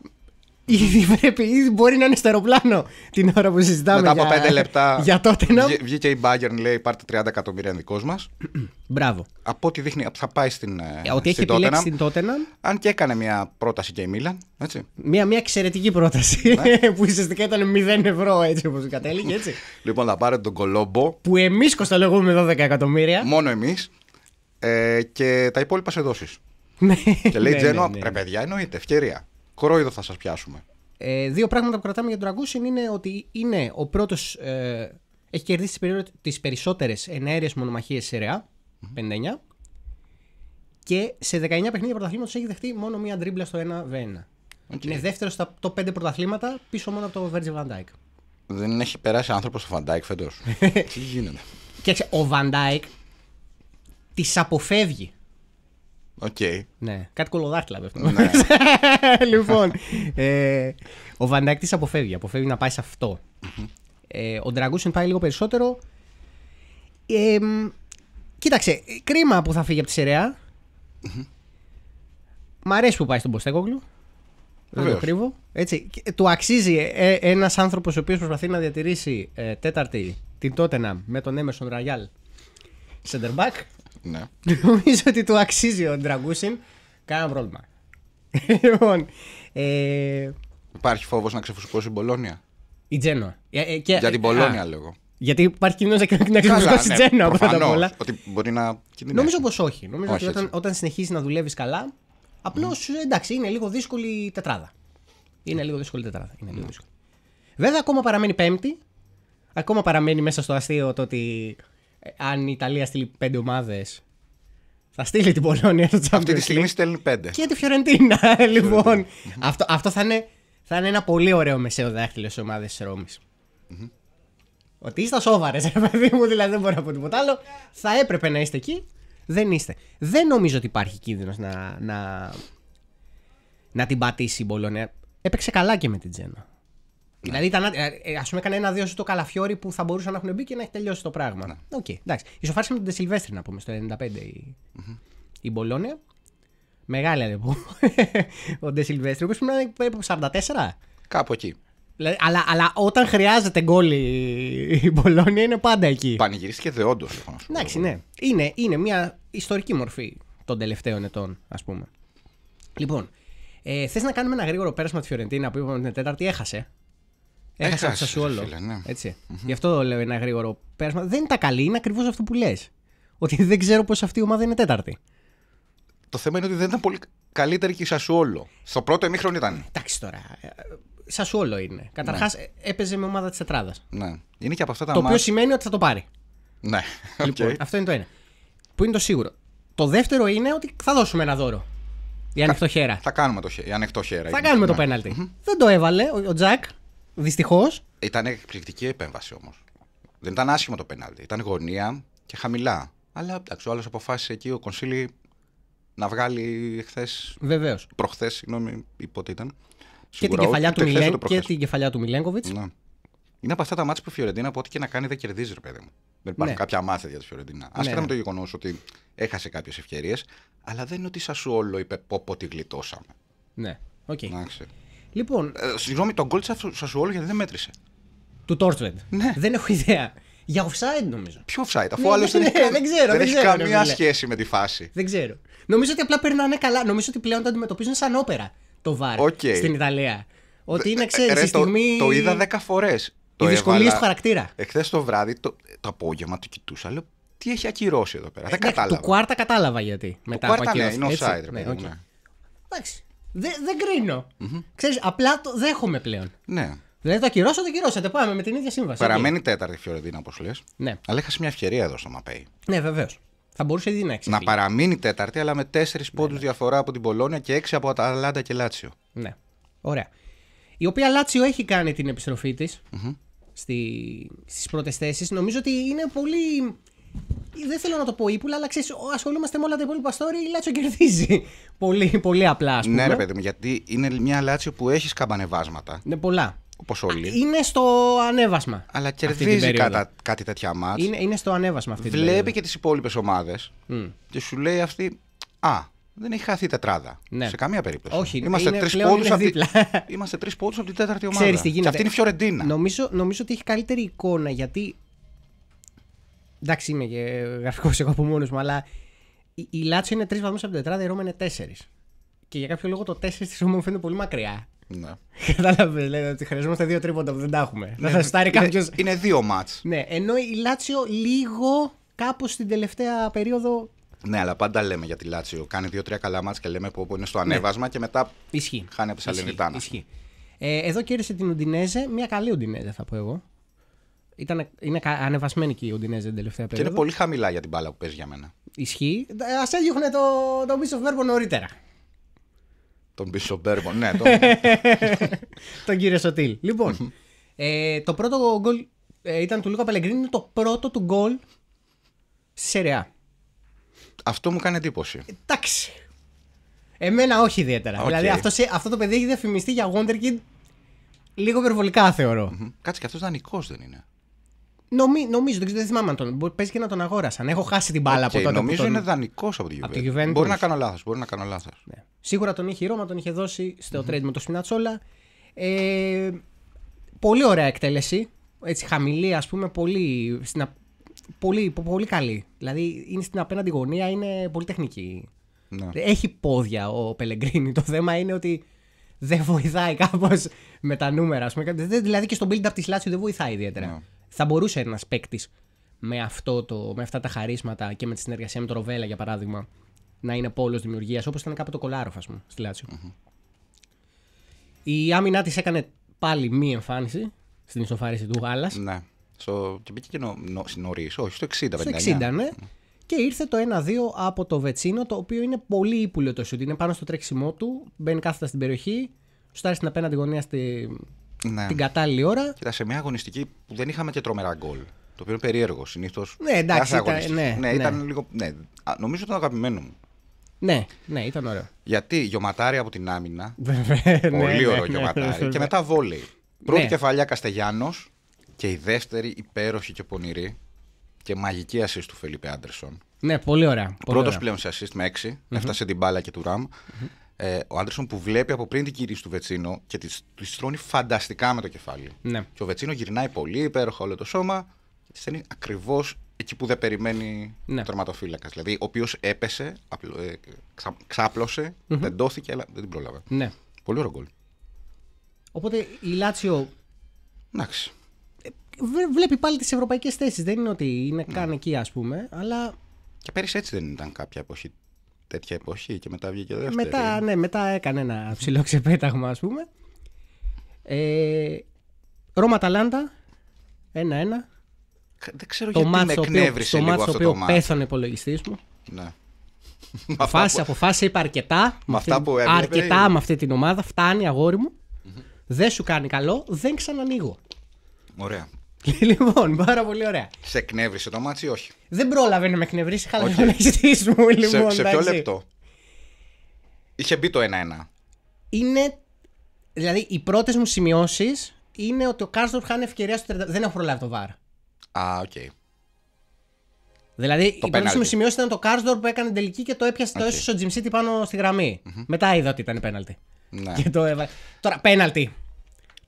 Ήδη, πρέπει, ήδη μπορεί να είναι στο αεροπλάνο την ώρα που συζητάμε. Μετά από για, πέντε λεπτά για τότε να... βγήκε η Bayern, λέει πάρτε 30 εκατομμύρια δικός μας. Μπράβο. Από ό,τι δείχνει θα πάει στην. Ε, ε, ότι επιλέξει την Αν και έκανε μια πρόταση και η Μίλαν. Έτσι. Μια, μια εξαιρετική πρόταση ναι. *laughs* που ουσιαστικά ήταν 0 ευρώ έτσι όπως κατέληγε. Έτσι. λοιπόν, θα πάρετε τον Κολόμπο. Που εμείς κοστολογούμε 12 εκατομμύρια. Μόνο εμείς. Ε, και τα υπόλοιπα σε δόσεις. *laughs* Ναι, και λέει ναι. ναι ρε ναι. παιδιά, εννοείται, ευκαιρία. Κορόιδο θα σας πιάσουμε. Ε, δύο πράγματα που κρατάμε για τον Τραγκούσιν είναι ότι είναι ο πρώτος. Ε, έχει κερδίσει τις περισσότερε ενέργειε μονομαχίες σε ΡΕΑ, 59. Και σε 19 παιχνίδια πρωταθλήματος έχει δεχτεί μόνο μία τρίμπλα στο 1v1. Okay. Είναι δεύτερος στα το 5 πρωταθλήματα πίσω μόνο από το Βέρτζι Βαντάικ. Δεν έχει περάσει άνθρωπος ο Βαντάικ φέτος. *laughs* Τι γίνεται. ο Βαντάικ τις αποφεύγει. Οκ. Ναι, κάτι κολοδάχτυλα αυτό. Ναι. *laughs* λοιπόν, ε, ο Βαντάκ αποφεύγει, αποφεύγει να πάει σε αυτο ε, ο Ντραγούσιν πάει λίγο περισσότερο. Ε, κοίταξε, κρίμα που θα φύγει από τη σερέα, Μ' αρέσει που πάει στον Ποστέκογλου. Δεν το κρύβω. Έτσι. Του αξίζει ε, ένας άνθρωπος ο οποίος προσπαθεί να διατηρήσει ε, τέταρτη την Τότενα με τον Έμερσον Ραγιάλ Σεντερμπακ. Ναι. *laughs* Νομίζω ότι του αξίζει ο Ντραγκούσιν. Κάνα πρόβλημα. *laughs* λοιπόν, ε, Υπάρχει φόβος να ξεφουσκώσει η Μπολόνια. Η Τζένοα. Ε, ε, Για την Πολόνια λέγω. Γιατί υπάρχει κίνδυνος να ξεφουσκώσει ναι, η Τζένοα πρώτα απ' όλα. Ότι μπορεί να Νομίζω πως όχι. Νομίζω όχι, ότι όταν, όταν συνεχίζεις να δουλεύεις καλά, απλώς mm. εντάξει, είναι λίγο δύσκολη η τετράδα. Είναι λίγο δύσκολη η τετράδα. Είναι λίγο δύσκολη. Βέβαια, ακόμα παραμένει πέμπτη. Ακόμα παραμένει μέσα στο αστείο το ότι αν η Ιταλία στείλει πέντε ομάδες. Θα στείλει την Πολωνία στο Champions Αυτή τη στιγμή στέλνει πέντε. Και τη Φιωρεντίνα, *laughs* λοιπόν. αυτό, αυτό θα, είναι, θα είναι ένα πολύ ωραίο μεσαίο δάχτυλο σε ομάδες της ρωμη Ότι είστε σόβαρες, *laughs* ρε παιδί μου, δηλαδή δεν μπορώ να πω τίποτα άλλο. Θα έπρεπε να είστε εκεί. Δεν είστε. Δεν νομίζω ότι υπάρχει κίνδυνος να, να, να την πατήσει η Πολωνία Έπαιξε καλά και με την Τζένα. Δηλαδή, ήταν, ε, ε, πούμε, έκανε ένα-δύο στο καλαφιόρι που θα μπορούσαν να έχουν μπει και να έχει τελειώσει το πράγμα. Ναι. Οκ, Okay, εντάξει. Ισοφάρισε με τον Τεσιλβέστρη, να πούμε, στο 1995 η, mm-hmm. η Μπολόνια. Μεγάλη πούμε. ο Τεσιλβέστρη, ο οποίος πρέπει να είναι περίπου 44. Κάπου εκεί. Δηλαδή, αλλά, αλλά όταν χρειάζεται γκολ η Μπολόνια είναι πάντα εκεί. Πανηγυρίστηκε δεόντω λοιπόν. Εντάξει, ναι. Είναι, είναι μια ιστορική μορφή των τελευταίων ετών, ας πούμε. Λοιπόν, ε, θες να κάνουμε ένα γρήγορο πέρασμα τη Φιωρεντίνα που είπαμε την Τέταρτη, έχασε. Έχασα από Σασουόλο. Ναι. ετσι mm-hmm. Γι' αυτό λέω ένα γρήγορο πέρασμα. Δεν είναι τα καλή, είναι ακριβώς αυτό που λες. Ότι δεν ξέρω πώς αυτή η ομάδα είναι τέταρτη. Το θέμα είναι ότι δεν ήταν πολύ καλύτερη και η Σασουόλο. Στο πρώτο εμίχρονο ήταν. Εντάξει τώρα. Ε, ε, Σασουόλο είναι. Καταρχά ναι. Ε, έπαιζε με ομάδα της Τετράδας. Ναι. Είναι και από αυτά τα Το μάτς... οποίο σημαίνει ότι θα το πάρει. Ναι. Λοιπόν, okay. *laughs* αυτό είναι το ένα. Που είναι το σίγουρο. Το δεύτερο είναι ότι θα δώσουμε ένα δώρο. Η ανοιχτό χέρα. Θα κάνουμε το χέρα. Θα κάνουμε το ναι. πέναλτι. Mm-hmm. Δεν το έβαλε ο, ο Τζακ. Δυστυχώς. Ήταν εκπληκτική επέμβαση όμως. Δεν ήταν άσχημο το πέναλτι. Ήταν γωνία και χαμηλά. Αλλά εντάξει, ο άλλος αποφάσισε εκεί ο Κονσίλη να βγάλει εχθέ. Βεβαίως. Προχθές, συγγνώμη, ή ήταν. Και την, κεφαλιά του το και την κεφαλιά του Μιλέγκοβιτ. Ναι. Είναι από αυτά τα μάτια που η Φιωρεντίνα, από ό,τι και να κάνει, δεν κερδίζει, ρε παιδί μου. Δεν υπάρχουν ναι. κάποια μάθη για τη Φιωρεντίνα. Ναι, Άσχετα ναι. με το γεγονός ότι έχασε κάποιες ευκαιρίες, αλλά δεν είναι ότι σα όλο είπε πω, πω γλιτώσαμε. Ναι, οκ. Λοιπόν. Ε, συγγνώμη, τον κόλτσα σα σου όλο γιατί δεν μέτρησε. Του Τόρτσβεντ. Ναι. Δεν έχω ιδέα. Για offside νομίζω. Ποιο offside, αφού ναι, άλλος ναι, δεν, ναι, δεν, ξέρω, δεν, έχει ξέρω, καμία ναι, σχέση με τη φάση. Δεν ξέρω. Νομίζω ότι απλά περνάνε καλά. Νομίζω ότι πλέον το αντιμετωπίζουν σαν όπερα το βάρο okay. στην Ιταλία. Ότι είναι, ξέρεις, στη ε, στιγμή. Το, το είδα 10 φορέ. Οι δυσκολίε του χαρακτήρα. Εχθές το βράδυ, το, το απόγευμα, το κοιτούσα. Λέω τι έχει ακυρώσει εδώ πέρα. Ε, δεν ναι, κατάλαβα. Του κουάρτα κατάλαβα γιατί. Το μετά κουάρτα, ναι, είναι offside. Ναι, ναι, Εντάξει. Δε, δεν κρίνω. Mm-hmm. Ξέρεις, απλά το δέχομαι πλέον. Ναι. Δηλαδή το ακυρώσατε, το ακυρώσατε. Πάμε με την ίδια σύμβαση. Παραμένει τέταρτη Φιωρεντίνα, όπως λες. Ναι. Αλλά είχα μια ευκαιρία εδώ στο Μαπέι. Ναι, βεβαίως. Θα μπορούσε ήδη να έχει. Να παραμείνει τέταρτη, αλλά με τέσσερις ναι, πόντους ναι. διαφορά από την Πολώνια και έξι από Αταλάντα και Λάτσιο. Ναι. Ωραία. Η οποία Λάτσιο έχει κάνει την επιστροφή της mm-hmm. στις πρώτες θέσεις. Νομίζω ότι είναι πολύ δεν θέλω να το πω ύπουλα, αλλά ξέρεις, ασχολούμαστε με όλα τα υπόλοιπα story, η Λάτσιο κερδίζει. *laughs* πολύ, πολύ απλά, ας ναι, πούμε. Ναι, ρε παιδί μου, γιατί είναι μια Λάτσιο που έχει καμπανεβάσματα. Ναι, πολλά. Όπως όλοι. Είναι στο ανέβασμα. Αλλά κερδίζει κατά, κάτι τέτοια μα. Είναι, είναι στο ανέβασμα αυτή Βλέπει την περίοδο. και τις υπόλοιπες ομάδες και σου λέει αυτή. Α, δεν έχει χαθεί τετράδα. Ναι. Σε καμία περίπτωση. Όχι, είμαστε τρεις πόντους από, τη... από την τέταρτη ομάδα. Ξέρεις τι Και αυτή είναι η Φιωρεντίνα. Νομίζω, νομίζω ότι έχει καλύτερη εικόνα γιατί Εντάξει, είμαι και γραφικός εγώ από μόνος μου, αλλά η, η Λάτσο είναι τρεις βαθμούς από την τετράδα, η Ρώμα είναι τέσσερις. Και για κάποιο λόγο το τέσσερις της Ρώμα μου φαίνεται πολύ μακριά. Ναι. *laughs* Κατάλαβε, λέει ότι χρειαζόμαστε δύο τρίποντα που δεν τα έχουμε. Ναι, να σα κάποιος. Είναι δύο μάτ. Ναι, ενώ η Λάτσιο λίγο κάπως στην τελευταία περίοδο. Ναι, αλλά πάντα λέμε για τη Λάτσιο. Κάνει δύο-τρία καλά μάτ και λέμε που είναι στο ναι. ανέβασμα ναι. και μετά Ισχύ. χάνει από τη Σαλενιτάνα. Ισχύει. Ε, εδώ κέρδισε την οντινέζε, μια καλή Ουντινέζε θα πω εγώ. Ήταν, είναι ανεβασμένη και η οντινέζα την τελευταία περίοδο. Και είναι πολύ χαμηλά για την μπάλα που παίζει για μένα. Ισχύει. Α έδιωχνε το, το Bishop νωρίτερα. Τον Bishop ναι. Τον, *laughs* τον κύριο Σωτήλ. Λοιπόν, *laughs* ε, το πρώτο γκολ ε, ήταν του λίγο Πελεγκρίνη. Είναι το πρώτο του γκολ στη Σερεά. Αυτό μου κάνει εντύπωση. Ε, εντάξει. Εμένα όχι ιδιαίτερα. Δηλαδή αυτό, αυτό το παιδί έχει διαφημιστεί για Wonderkid λίγο υπερβολικά θεωρώ. Mm-hmm. Κάτσε και αυτός δανεικός δεν είναι. Νομι, νομίζω, δεν, θυμάμαι αν τον. Παίζει και να τον αγόρασαν. Έχω χάσει την μπάλα okay, από τότε. Νομίζω τον... είναι δανεικός από τη Juventus. Μπορεί, να κάνω λάθος. Μπορεί να κάνω λάθος. Ναι. Σίγουρα τον είχε η Ρώμα, τον είχε δώσει στο mm-hmm. με το Σπινατσόλα. Ε, πολύ ωραία εκτέλεση. Έτσι, χαμηλή, ας πούμε, πολύ, στην, πολύ, πολύ καλή. Δηλαδή είναι στην απέναντι γωνία, είναι πολύ τεχνική. Ναι. Έχει πόδια ο Πελεγκρίνη. Το θέμα είναι ότι δεν βοηθάει κάπως με τα νούμερα. Δηλαδή και στο build-up της Λάτσιο δεν βοηθάει ιδιαίτερα. Ναι θα μπορούσε ένας παίκτης με, με αυτά τα χαρίσματα και με τη συνεργασία με τον Ροβέλα, για παράδειγμα, να είναι πόλος δημιουργίας, όπως ήταν κάποτε το Κολάροφ, ας πούμε, στη λατσιο mm-hmm. Η άμυνά της έκανε πάλι μία εμφάνιση στην ισοφάριση του Γάλλας. Ναι. Στο... Και μπήκε και νο... νωρί, όχι, στο 60 Στο 60, ναι. Και ήρθε το 1-2 από το Βετσίνο, το οποίο είναι πολύ ύπουλο το σιούτ. Είναι πάνω στο τρέξιμό του, μπαίνει κάθετα στην περιοχή, σου στην απέναντι γωνία στη ναι. την κατάλληλη ώρα. Κοίτα, σε μια αγωνιστική που δεν είχαμε και τρομερά γκολ. Το οποίο είναι περίεργο συνήθως. Ναι, εντάξει, ναι, ναι, ναι, ήταν λίγο. Ναι, νομίζω ήταν αγαπημένο μου. Ναι, ναι, ήταν ωραίο. Γιατί γιωματάρι από την άμυνα. πολύ ναι, ωραίο ναι, γιωματάρι. και μετά βόλεϊ. Πρώτη κεφαλιά Καστεγιάνος και η δεύτερη υπέροχη και πονηρή και μαγική assist του Φελίπε Άντρεσον. Ναι, πολύ ωραία. Πρώτο πλέον σε assist με 6. Έφτασε την μπάλα και του Ραμ ε, ο Άντερσον που βλέπει από πριν την κυρίση του Βετσίνο και τη στρώνει φανταστικά με το κεφάλι. Ναι. Και ο Βετσίνο γυρνάει πολύ υπέροχα όλο το σώμα και τη στέλνει ακριβώς εκεί που δεν περιμένει ναι. ο τροματοφύλακα. Δηλαδή, ο οποίος έπεσε, ε, ξάπλωσε, mm-hmm. αλλά δεν την πρόλαβε. Ναι. Πολύ ωραίο γκολ. Οπότε η Λάτσιο. Εντάξει. Ε, βλέπει πάλι τις ευρωπαϊκές θέσεις. Δεν είναι ότι είναι ναι. καν εκεί, ας πούμε, αλλά. Και πέρυσι έτσι δεν ήταν κάποια εποχή τέτοια εποχή και μετά βγήκε δεύτερη. Μετά, ναι, μετά έκανε ένα *laughs* ψηλό ξεπέταγμα ας πούμε. Ε, Ρώμα ενα ένα-ένα. Δεν ξέρω το γιατί με εκνεύρισε λίγο αυτό το μάτς. πέθανε υπολογιστής μου. Ναι. Φάση από είπα αρκετά. αυτή, που αρκετά με αυτή την ομάδα. Φτάνει αγόρι μου. Δεν σου κάνει καλό. Δεν ξανανοίγω. Ωραία. *laughs* Λοιπόν, πάρα πολύ ωραία. Σε εκνεύρισε το μάτσι όχι. Δεν πρόλαβε να με εκνευρίσει, okay. μου, λοιπόν. Σε, σε ποιο λεπτό. Είχε μπει το 1-1. Είναι. Δηλαδή, οι πρώτες μου σημειώσεις είναι ότι ο Κάρστορ χάνει ευκαιρία στο 30. Δεν έχω προλάβει το βάρ Α, οκ. Δηλαδή, το η πρώτη μου σημειώσει ήταν το Κάρστορ που έκανε τελική και το έπιασε το έσω ο Τζιμ πάνω στη γραμμη Μετά είδα ότι ήταν πέναλτι. Ναι. Και το Τώρα, πέναλτη.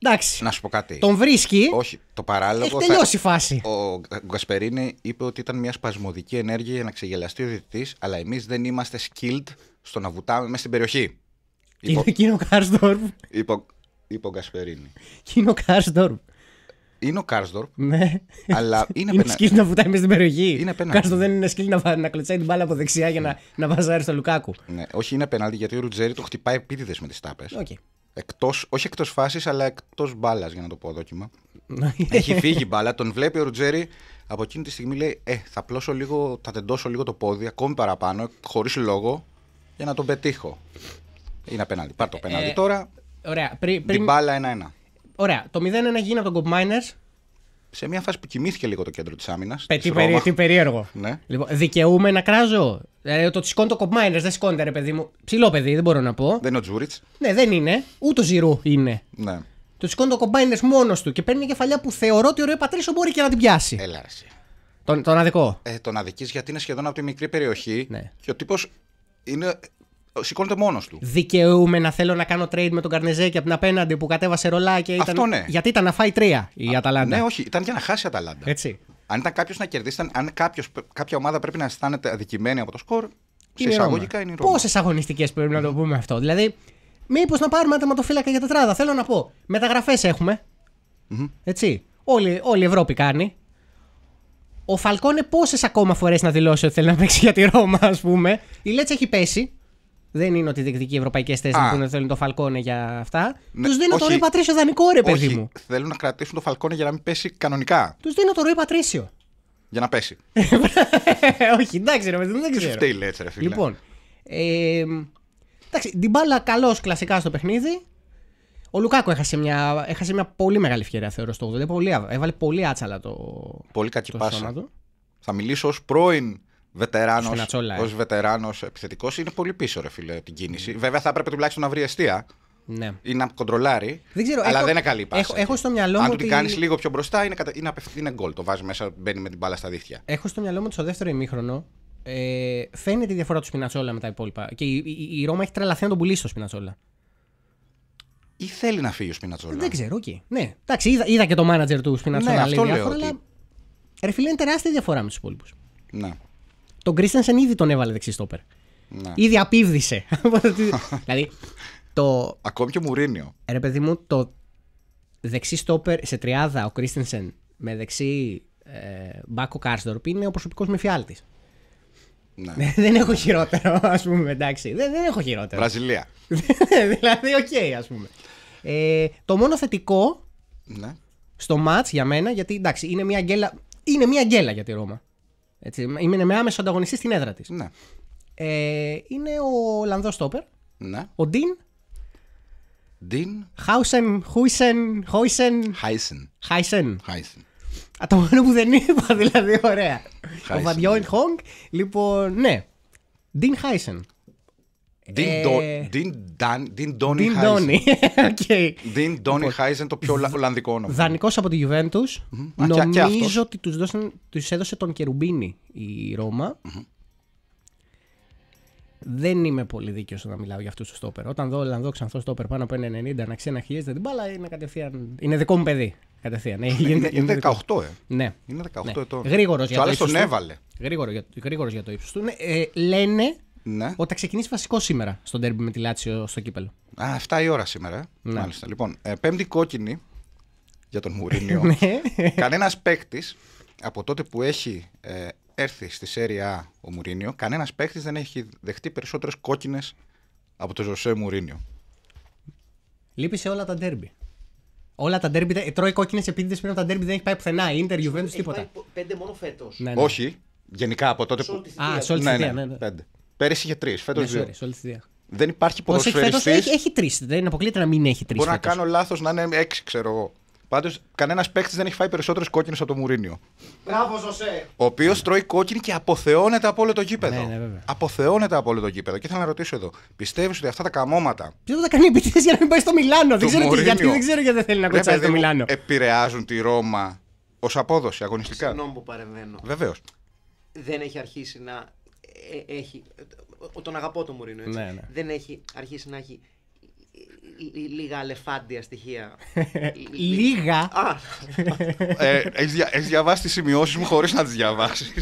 Εντάξει. Να σου πω κάτι. Τον βρίσκει. Όχι, το παράλογο. Έχει τελειώσει η θα... φάση. Ο Γκασπερίνη είπε ότι ήταν μια σπασμωδική ενέργεια για να ξεγελαστεί ο διαιτητής, αλλά εμείς δεν είμαστε skilled στο να βουτάμε μέσα στην περιοχή. Είναι Υπο... εκείνο ο Κάρσδορπ. Υπο... Είπε ο Γκασπερίνη. Είναι ο Κάρσδορπ. Είναι ο Κάρσδορπ. Ναι. Αλλά *laughs* είναι, είναι να βουτάει μέσα στην περιοχή. Είναι πενάλτη. Κάρσδορ δεν είναι σκύλι να, να κλωτσάει την μπάλα από δεξιά για να, ναι. να βάζει αέρα στο Λουκάκου. Ναι, όχι είναι πενάλτη γιατί ο Ρουτζέρι το χτυπάει επίτηδες με τις τάπες. Okay. Εκτός, όχι εκτός φάσης, αλλά εκτός μπάλας, για να το πω δόκιμα. Ναι. Έχει φύγει μπάλα, τον βλέπει ο Ρουτζέρι. Από εκείνη τη στιγμή λέει: Ε, θα πλώσω λίγο, θα τεντώσω λίγο το πόδι, ακόμη παραπάνω, χωρίς λόγο, για να τον πετύχω. Είναι απέναντι. Πάρ το απέναντι ε, τώρα. Ωραία. Πρι, την μπάλα 1-1. Ωραία. Το 0-1 γίνει από τον κομπμάινερ. Miners σε μια φάση που κοιμήθηκε λίγο το κέντρο της άμυνας. Τι περί, περίεργο. Ναι. Λοιπόν, δικαιούμαι να κράζω. Ε, το σηκώνει το κομμάινε, δεν σηκώνεται ρε παιδί μου. Ψηλό παιδί, δεν μπορώ να πω. Δεν είναι ο Τζούριτ. Ναι, δεν είναι. Ούτε ο Ζηρού είναι. Ναι. Το σηκώνει το κομπάινερ μόνος του και παίρνει κεφαλιά που θεωρώ ότι ο Ρε Πατρίσο μπορεί και να την πιάσει. Έλα, τον, τον αδικό. Ε, τον αδική γιατί είναι σχεδόν από τη μικρή περιοχή ναι. και ο τύπος είναι σηκώνεται μόνος του. Δικαιούμαι να θέλω να κάνω trade με τον Καρνεζέκη από την απέναντι που κατέβασε ρολά και ήταν. Αυτό ναι. Γιατί ήταν να φάει τρία η Α, Αταλάντα. Ναι, όχι, ήταν για να χάσει η Αταλάντα. Έτσι. Αν ήταν κάποιος να κερδίσει, αν κάποιος, κάποια ομάδα πρέπει να αισθάνεται αδικημένη από το σκορ. Σε είναι εισαγωγικά είναι η Ρώμα. Πόσες αγωνιστικές πρέπει να το πούμε αυτό. Δηλαδή, μήπως να πάρουμε φύλακα για τετράδα. Θέλω να πω. Μεταγραφές Έτσι. Όλη, όλη η Ευρώπη κάνει. Ο Φαλκόνε πόσες ακόμα φορές να δηλώσει ότι θέλει να παίξει για τη Ρώμα, ας πούμε. Η Λέτσα έχει πέσει. Δεν είναι ότι διεκδικεί ευρωπαϊκές θέσεις να θέλουν το Φαλκόνε για αυτά. Ναι, τους δίνω το Ρουί Πατρίσιο δανεικό, ρε παιδί μου. Θέλουν να κρατήσουν το Φαλκόνε για να μην πέσει κανονικά. Τους δίνω το Ρουί Πατρίσιο. Για να πέσει. *laughs* όχι, εντάξει, ρε παιδί μου, δεν ξέρω. Φταίει, έτσι, ρε φίλε. Λοιπόν. Ε, εντάξει, την μπάλα καλώς κλασικά στο παιχνίδι. Ο Λουκάκο έχασε μια, έχασε μια πολύ μεγάλη ευκαιρία, θεωρώ, στο 80. έβαλε πολύ άτσαλα το. Πολύ κακή Θα μιλήσω ως πρώην βετεράνος Ως ε. ως βετεράνος είναι πολύ πίσω ρε φίλε την κίνηση. Mm. Βέβαια θα έπρεπε τουλάχιστον να βρει αστεία. ναι. ή να κοντρολάρει. Δεν ξέρω, αλλά έχω, δεν είναι καλή πάσα. Έχω, έχω στο μυαλό μου. Αν ότι... την κάνεις λίγο πιο μπροστά, είναι, κατα... είναι, απευθύ, είναι γκολ. Το βάζεις μέσα, μπαίνει με την μπάλα στα δίχτυα. Έχω στο μυαλό μου ότι στο δεύτερο ημίχρονο ε, φαίνεται η διαφορά του Σπινατσόλα με τα υπόλοιπα. Και η, η, η Ρώμα έχει τρελαθεί να τον πουλήσει το Σπινατσόλα. Ή θέλει να φύγει ο Σπινατσόλα. Δεν ξέρω, οκ. Okay. Ναι. Εντάξει, είδα, είδα και το μάνατζερ του Σπινατσόλα. Ναι, Αλλά... Ρε φίλε, είναι τεράστια διαφορά με τους υπόλοιπους. Ναι. Τον Κρίστενσεν ήδη τον έβαλε στόπερ. Ναι. Ήδη απίβδησε. *laughs* δηλαδή. Το... Ακόμη και Μουρίνιο. Ρε παιδί μου, το δεξί στόπερ σε τριάδα ο Κρίστενσεν με δεξί ε, Μπάκο Κάρστορπ είναι ο προσωπικός μου εφιάλτης. Ναι. *laughs* δεν έχω χειρότερο, ας πούμε. Εντάξει. Δεν, δεν έχω χειρότερο. Βραζιλία. *laughs* δηλαδή, οκ, okay, ας πούμε. Ε, το μόνο θετικό ναι. στο ματ για μένα, γιατί εντάξει, είναι μια γκέλα, είναι μια γκέλα για τη Ρώμα. Έτσι, είναι με άμεσο ανταγωνιστή στην έδρα της. Ναι. Ε, είναι ο Ολλανδός Τόπερ. Ναι. Ο Ντίν. Ντίν. Χάουσεν, Χούισεν, Χόισεν. Χάισεν. Χάισεν. Χάισεν. Α, το μόνο που δεν είπα, *laughs* δηλαδή, ωραία. Χάισεν. Ο Βαντιόιν ναι. Χόγκ. Λοιπόν, ναι. Ντίν Χάισεν. Ε, Dean Donny Dean Donny Χάιζ *laughs* λοιπόν, είναι το πιο Ολλανδικό όνομα. Δανεικό από τη Γιουβέντους. Νομίζω ότι τους έδωσε τον Κερουμπίνη η Ρώμα. Δεν είμαι πολύ δίκαιος να μιλάω για αυτούς τους στόπερ. Όταν δω Ολλανδό ξανθό στόπερ πάνω από 90, να ξεναχίζεται την μπάλα είναι κατευθείαν. Είναι δικό μου παιδί. Κατευθείαν. Ε, είναι, είναι 18, ε. Ναι. Είναι 18 ναι. ετών. Γρήγορος για, το ύψος του. Έβαλε. Ναι, Γρήγορο, για, για το ύψος του. λένε ναι. Ότι θα ξεκινήσει βασικό σήμερα στο ντέρμπι με τη Λάτσιο στο κύπελο. Α, 7 η ώρα σήμερα. Ε. Ναι. Μάλιστα. Λοιπόν, ε, πέμπτη κόκκινη για τον Μουρίνιο. *laughs* Ναι. Κανένας παίκτης από τότε που έχει ε, έρθει στη Σέρια A ο Μουρίνιο, κανένας παίκτης δεν έχει δεχτεί περισσότερες κόκκινες από τον Ζωσέ Μουρίνιο. Λείπει σε όλα τα ντέρμπι. Όλα τα ντέρμπι. Τρώει κόκκινες επίτηδες πριν από τα ντέρμπι, δεν έχει πάει πουθενά. Ιντερ, Ιουβέντου, τίποτα. πέντε μόνο φέτος. Ναι, ναι. Όχι. Γενικά από τότε που. Α, σε όλη ναι, ναι, Πέρυσι είχε τρεις, φέτος ναι, δύο. Όλη Δεν υπάρχει ποδοσφαιριστής. Έχει, έχει τρεις. Δεν αποκλείεται να μην έχει τρεις. Μπορεί να κάνω λάθος να είναι έξι, ξέρω εγώ. Πάντως, κανένας παίκτης δεν έχει φάει περισσότερε κόκκινε από το Μουρίνιο. Μπράβο, Ζωσέ! Ο οποίος τρώει κόκκινη και αποθεώνεται από όλο το γήπεδο. Ναι, ναι, βέβαια. Αποθεώνεται από όλο το γήπεδο. Και ήθελα να ρωτήσω εδώ, πιστεύεις ότι αυτά τα καμώματα. θα τα κάνει επιτυχίες για να μην πάει στο Μιλάνο. Δεν ξέρω, Μουρίνιο, γιατί, δεν ξέρω γιατί δεν θέλει να κοτσάει στο Μιλάνο. Επηρεάζουν τη Ρώμα ως απόδοση αγωνιστικά. Συγγνώμη που παρεμβαίνω. Βεβαίως. Δεν έχει αρχίσει να ε, έχει. Τον αγαπώ τον Μουρίνο. Έτσι. Ναι, ναι. Δεν έχει αρχίσει να έχει λίγα αλεφάντια στοιχεία. *laughs* Λίγα. Ε, έχεις διαβάσει τις σημειώσεις μου χωρίς να τις διαβάσεις.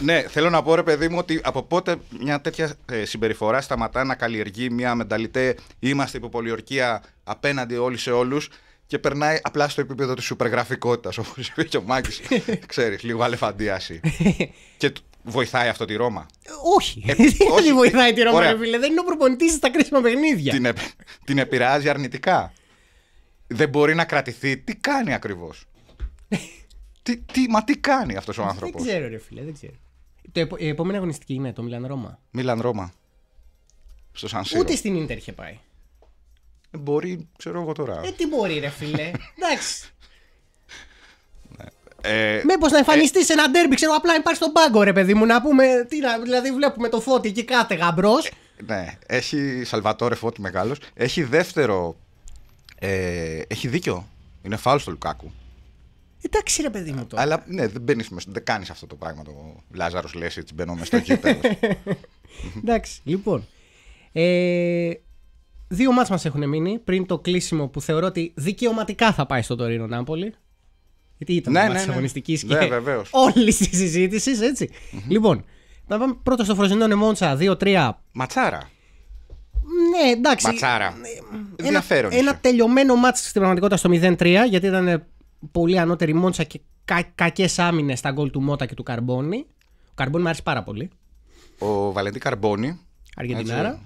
Ναι, θέλω να πω ρε παιδί μου ότι από πότε μια τέτοια ε, συμπεριφορά σταματά να καλλιεργεί μια μενταλιτέ είμαστε υποπολιορκία απέναντι όλοι σε όλους και περνάει απλά στο επίπεδο της σουπεργραφικότητας όπως είπε και ο Μάκης, *laughs* ξέρεις, λίγο αλεφαντίαση. *laughs* και Βοηθάει αυτό τη Ρώμα. Όχι. Ε, *laughs* δεν βοηθάει τη Ρώμα, ρε φίλε. Δεν είναι ο προπονητής στα κρίσιμα παιχνίδια. Την, την επηρεάζει αρνητικά. Δεν μπορεί να κρατηθεί. Τι κάνει ακριβώς. *laughs* τι, τι, μα τι κάνει αυτός ο άνθρωπο. Δεν ξέρω, ρε φίλε. Δεν ξέρω. Το επο, η επόμενη αγωνιστική είναι το Μιλαν Ρώμα. Μιλαν Ρώμα. Στο Σανσίρο Ούτε στην ντερ είχε πάει. Ε, μπορεί, ξέρω εγώ τώρα. Ε, τι μπορεί, ρε φίλε. Εντάξει. Ε, Μήπως να εμφανιστεί ε, σε ένα ντέρμπι, ξέρω απλά να πάρεις στον πάγκο, ρε παιδί μου, να πούμε. Τι να, δηλαδή, βλέπουμε το φώτι εκεί κάθε γαμπρός. Ε, ναι, έχει Σαλβατόρε φώτι μεγάλος. Έχει δεύτερο. Ε, έχει δίκιο. Είναι φάλος του Λουκάκου. Εντάξει, ρε παιδί μου τώρα. Αλλά ναι, δεν μπαίνεις μέσα. Δεν κάνεις αυτό το πράγμα. Το Λάζαρος λε, έτσι μπαίνω μέσα στο κύπελο. *laughs* Εντάξει, λοιπόν. Ε, δύο μάτς μας έχουν μείνει πριν το κλείσιμο που θεωρώ ότι δικαιωματικά θα πάει στο Τωρίνο Νάπολη. Γιατί ε, ήταν ναι, ναι, ναι. και ναι, *laughs* όλης της συζήτησης, έτσι. Mm-hmm. Λοιπόν, να πάμε πρώτα στο Φροζινόνε Μόντσα 2-3. Ματσάρα. Ναι, εντάξει. Ματσάρα. Ε, ένα, ένα τελειωμένο μάτς στην πραγματικότητα στο 0-3, γιατί ήταν πολύ ανώτερη Μόντσα και κα, κακές άμυνες στα γκολ του Μότα και του Καρμπόνη. Ο Καρμπόνη μου άρεσε πάρα πολύ. Ο Βαλεντή Καρμπόνη. Αργεντινάρα.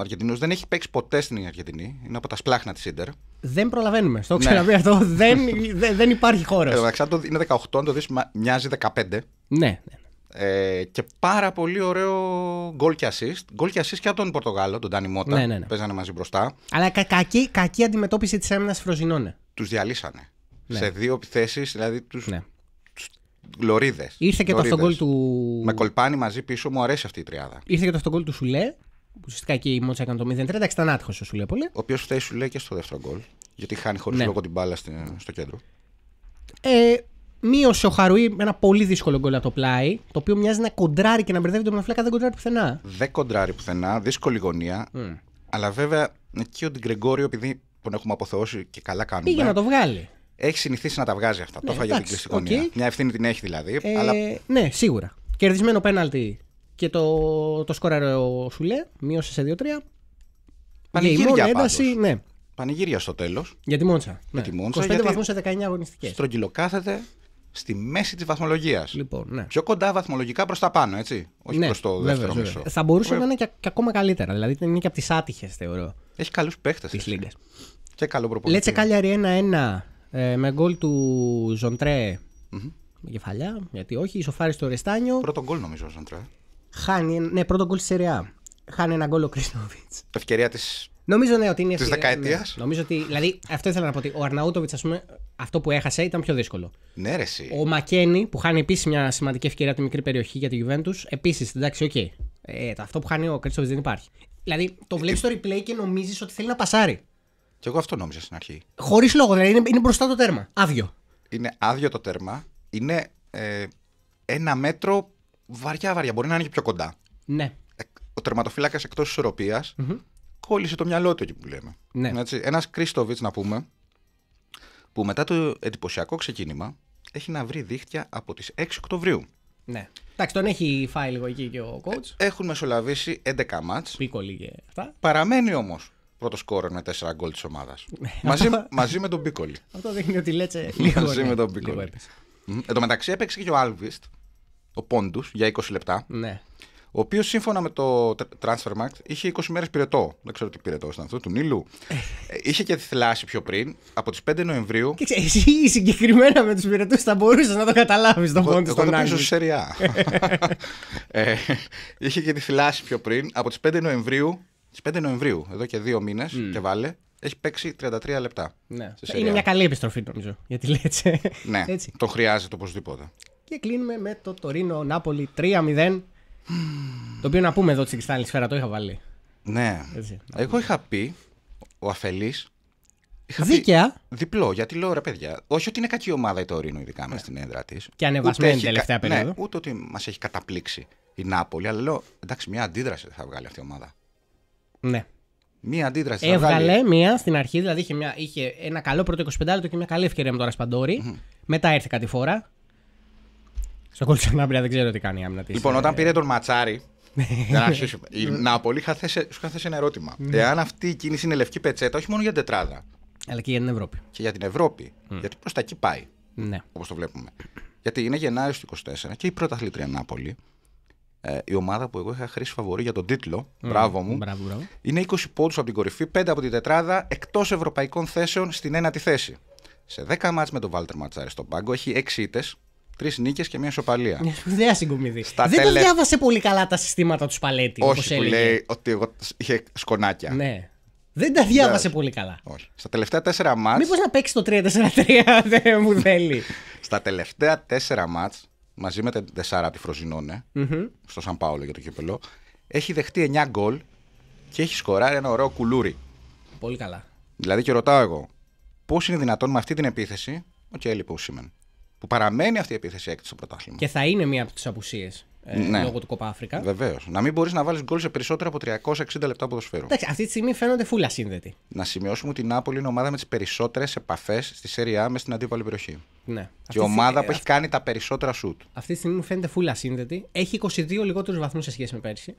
Αργεντινός. Δεν έχει παίξει ποτέ στην Αργεντινή. Είναι από τα σπλάχνα της Ιντερ. Δεν προλαβαίνουμε. Στο ξαναπεί αυτό. Δεν, δε, δεν υπάρχει χώρο. είναι 18, αν το δεις, μοιάζει 15. Ναι, ναι. Ε, και πάρα πολύ ωραίο γκολ και assist. Γκολ και assist και από τον Πορτογάλο, τον Τάνι Μότα. Ναι, ναι, ναι. Παίζανε μαζί μπροστά. Αλλά κα- κακή, κακή αντιμετώπιση της άμυνας Φροζινώνε. Τους διαλύσανε. Ναι. Σε δύο επιθέσεις, δηλαδή τους. Ναι. Λωρίδες. Ήρθε και το αυτογκολ του. Με μαζί πίσω, μου αρέσει αυτή η τριάδα. Ήρθε και το αυτογκολ του Σουλέ. Ουσιαστικά εκεί η Μόντσα έκανε το 0-3. Εντάξει, ήταν άτυχος σου λέει πολύ. Ο οποίος φταίει σου λέει και στο δεύτερο γκολ. Γιατί χάνει χωρίς ναι. λόγο την μπάλα στο κέντρο. Ε, μείωσε ο Χαρουή με ένα πολύ δύσκολο γκολ από το πλάι. Το οποίο μοιάζει να κοντράρει και να μπερδεύει τον Μαφλάκα. Δεν κοντράρει πουθενά. Δεν κοντράρει πουθενά. Δύσκολη γωνία. Mm. Αλλά βέβαια και ο Γκρεγόριο, επειδή τον έχουμε αποθεώσει και καλά κάνουμε. Πήγε να το βγάλει. Έχει συνηθίσει να τα βγάζει αυτά. Ναι, το έφαγε την κλειστή okay. Μια ευθύνη την έχει δηλαδή. Ε, αλλά... Ναι, σίγουρα. Κερδισμένο πέναλτι και το, το σκόραρε ο Σουλέ, μείωσε σε 2-3. Πανηγύρια ένταση, ναι. Πανηγύρια στο τέλος. Για τη Μόντσα. Για ναι. τη Μόντσα 25 βαθμούς σε 19 αγωνιστικές. Στρογγυλοκάθεται στη μέση της βαθμολογίας. Λοιπόν, ναι. Πιο κοντά βαθμολογικά προς τα πάνω, έτσι. Όχι ναι, προς το δεύτερο βέβαια, μισό. Βέβαια. Θα μπορούσε βέβαια. να είναι και, ακόμα καλύτερα. Δηλαδή είναι και από τις άτυχες, θεωρώ. Έχει καλούς παίχτες τη Λίγκα. Και καλό προπονητή. Λέτσε Κάλιαρη 1-1 ε, με γκολ του Ζοντρέ. Mm-hmm. Με κεφαλιά, γιατί όχι. Ισοφάρι στο Ρεστάνιο. Πρώτο γκολ νομίζω Ζοντρέ. Χάνει. Ναι, πρώτο γκολ στη Σεριά. Χάνει ένα γκολ ο Κρίστοβιτ. Ευκαιρία της. Νομίζω ναι, ότι είναι. δεκαετία. Ναι. Νομίζω ότι. Δηλαδή, αυτό ήθελα να πω. Ότι ο Αρναούτοβιτ, ας πούμε, αυτό που έχασε ήταν πιο δύσκολο. Ναι, ρε, σύ. Ο Μακένι, που χάνει επίσης μια σημαντική ευκαιρία από τη μικρή περιοχή για τη Γιουβέντους, επίσης. Εντάξει, οκ. Okay. Ε, αυτό που χάνει ο Κρίστοβιτ δεν υπάρχει. Δηλαδή, το ε, βλέπεις στο replay και νομίζεις ότι θέλει να πασάρει. Και εγώ αυτό νόμιζα στην αρχή. Χωρίς λόγο, δηλαδή είναι, είναι μπροστά το τέρμα. Άδειο. Είναι άδειο το τέρμα. Είναι ε, ένα μέτρο Βαριά, βαριά. Μπορεί να είναι και πιο κοντά. Ναι. Ε, ο τερματοφύλακας εκτός ισορροπίας mm-hmm. κόλλησε το μυαλό του εκεί που λέμε. Ναι. Ένας Κρίστοβιτ, να πούμε, που μετά το εντυπωσιακό ξεκίνημα έχει να βρει δίχτυα από τις 6 Οκτωβρίου. Ναι. Εντάξει, τον έχει φάει λίγο εκεί και ο coach. Ε, έχουν μεσολαβήσει 11 μάτ. Πίκολη και αυτά. Παραμένει όμως πρώτος κόρο με 4 γκολ της ομάδας. *laughs* Ναι. μαζί, μαζί με τον Πίκολη. Αυτό δείχνει ότι λέτσε λίγο. μαζί με ναι. τον Πίκολη. Εν τω μεταξύ έπαιξε και ο Άλβιστ ο Πόντου για 20 λεπτά. Ναι. Ο οποίος σύμφωνα με το Transfermarkt είχε 20 μέρες πυρετό. Δεν ξέρω τι πυρετό ήταν αυτό, του Νίλου. Ε, είχε και θυλάσει πιο πριν, από τις 5 Νοεμβρίου. Και εσύ συγκεκριμένα με τους πυρετούς θα μπορούσες να το καταλάβεις τον πόντο στον Άγγλο. Εγώ σε είχε και τη πιο πριν, από τις 5 Νοεμβρίου. τις 5 Νοεμβρίου, εδώ και δύο μήνες mm. και βάλε, έχει παίξει 33 λεπτά. Ναι. Ε, είναι μια καλή επιστροφή νομίζω. Γιατί λέει έτσι. Ναι, έτσι. το χρειάζεται οπωσδήποτε. Και κλείνουμε με το Τωρίνο Νάπολη 3-0. Το οποίο να πούμε εδώ στην Κρυστάλλινη Σφαίρα το είχα βάλει. Ναι. Έτσι, Εγώ είχα πει, ο Αφελής. Δίκαια. Διπλό, γιατί λέω ρε παιδιά. Όχι ότι είναι κακή ομάδα η Τωρίνο, ειδικά μες ε. στην έδρα της. Και ανεβασμένη την τελευταία ναι, περίοδο. Ναι, ούτε ότι μας έχει καταπλήξει η Νάπολη, αλλά λέω εντάξει, μια αντίδραση θα βγάλει αυτή η ομάδα. Ναι. Μία αντίδραση. Έβγαλε μία στην αρχή, δηλαδή είχε, μια, είχε ένα καλό πρώτο 25 λεπτό και μια καλή ευκαιρία με τον ρασπαντορη Μετά ήρθε κάτι φορά. Στο κόλπο τη δεν ξέρω τι κάνει η άμυνα της. Λοιπόν, όταν ε, πήρε τον Ματσάρη. Ναι. Η Νάπολη σου θέσει ένα ερώτημα. Ναι. Εάν αυτή η κίνηση είναι λευκή πετσέτα, όχι μόνο για την τετράδα. Αλλά και για την Ευρώπη. Και για την Ευρώπη. Mm. Γιατί προς τα εκεί πάει. Ναι. Όπως το βλέπουμε. Γιατί είναι Γενάρη του 24 και η πρωταθλήτρια Νάπολη. Ε, η ομάδα που εγώ είχα χρήσει φαβορή για τον τίτλο, mm, μπράβο μου, μπράβο, μπράβο. είναι 20 πόντους από την κορυφή, 5 από την τετράδα, εκτός ευρωπαϊκών θέσεων στην ένατη θέση. Σε 10 μάτς με τον Βάλτερ Ματσάρη στον πάγκο, έχει 6 ήττες, Τρεις νίκες και μια σοπαλία. Μια σπουδαία συγκομιδή. δεν τελε... το διάβασε πολύ καλά τα συστήματα του Σπαλέτη. Όχι, που λέει ότι εγώ είχε σκονάκια. Ναι. Δεν τα διάβασε ναι. πολύ καλά. Όχι. Στα τελευταία τέσσερα μάτ. Μήπως να παίξει το 3-4-3, δεν μου θέλει. Στα τελευταία τέσσερα μάτ, μαζί με την τεσσάρα τη Φροζινόνε, στο Σαν Πάολο για το κύπελο, έχει δεχτεί 9 γκολ και έχει σκοράρει ένα ωραίο κουλούρι. Πολύ καλά. Δηλαδή και ρωτάω εγώ, πώς είναι δυνατόν με αυτή την επίθεση. Οκ, okay, λοιπόν, που παραμένει αυτή η επίθεση έκτη στο πρωτάθλημα. Και θα είναι μία από τις απουσίες. Ε, ναι. Λόγω του Κοπα Αφρικα. Βεβαίως. Να μην μπορείς να βάλεις γκολ σε περισσότερα από 360 λεπτά ποδοσφαίρου. Εντάξει, αυτή τη στιγμή φαίνονται φούλα σύνδετοι. Να σημειώσουμε ότι η Νάπολη είναι ομάδα με τις περισσότερες επαφές στη Σέρια μες στην αντίπαλη περιοχή. Ναι. Και η ομάδα ε, που έχει κάνει τα περισσότερα σουτ. Αυτή τη στιγμή φαίνεται φούλα σύνδετη. Έχει 22 λιγότερους βαθμούς σε σχέση με πέρσι.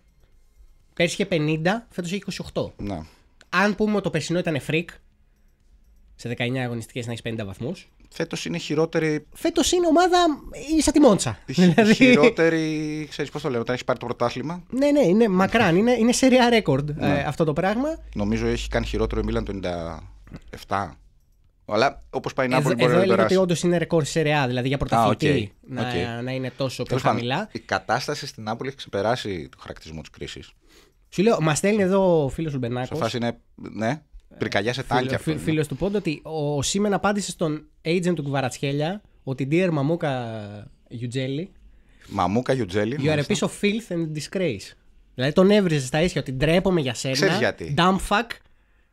Πέρσι είχε 50, φέτος έχει 28. Ναι. Αν πούμε ότι το περσινό ήταν freak σε 19 αγωνιστικές να έχεις 50 βαθμούς. Φέτος είναι χειρότερη. Φέτος είναι ομάδα σαν τη Μόντσα. δηλαδή... χειρότερη, ξέρεις πώς το λέω, όταν έχεις πάρει το πρωτάθλημα. Ναι, ναι, είναι μακράν. Είναι, είναι σεριά ε, ναι. ρέκορντ αυτό το πράγμα. Νομίζω έχει κάνει χειρότερο η Μίλαν το 97. Αλλά όπως πάει η Νάπολη μπορεί να περάσει. ότι όντως είναι ρεκόρ σε ρεά, δηλαδή για πρωταθλητή okay. να, okay. να είναι τόσο πιο χαμηλά. Η κατάσταση στην Νάπολη έχει ξεπεράσει το χαρακτηρισμό της κρίσης. Σου λέω, μας στέλνει εδώ ο φίλος Ουλμπενάκο. Σε φάση είναι. Ναι. Πυρκαγιά σε τάγκια. Ε, Φίλο φίλος του πόντο, ότι ο Σίμεν απάντησε στον agent του Κουβαρατσχέλια ότι dear Μαμούκα Γιουτζέλη. Μαμούκα Γιουτζέλη. You are a piece of filth and disgrace. Δηλαδή τον έβριζε στα ίσια ότι ντρέπομαι για σένα. Ξέρεις γιατί. Dumb fuck.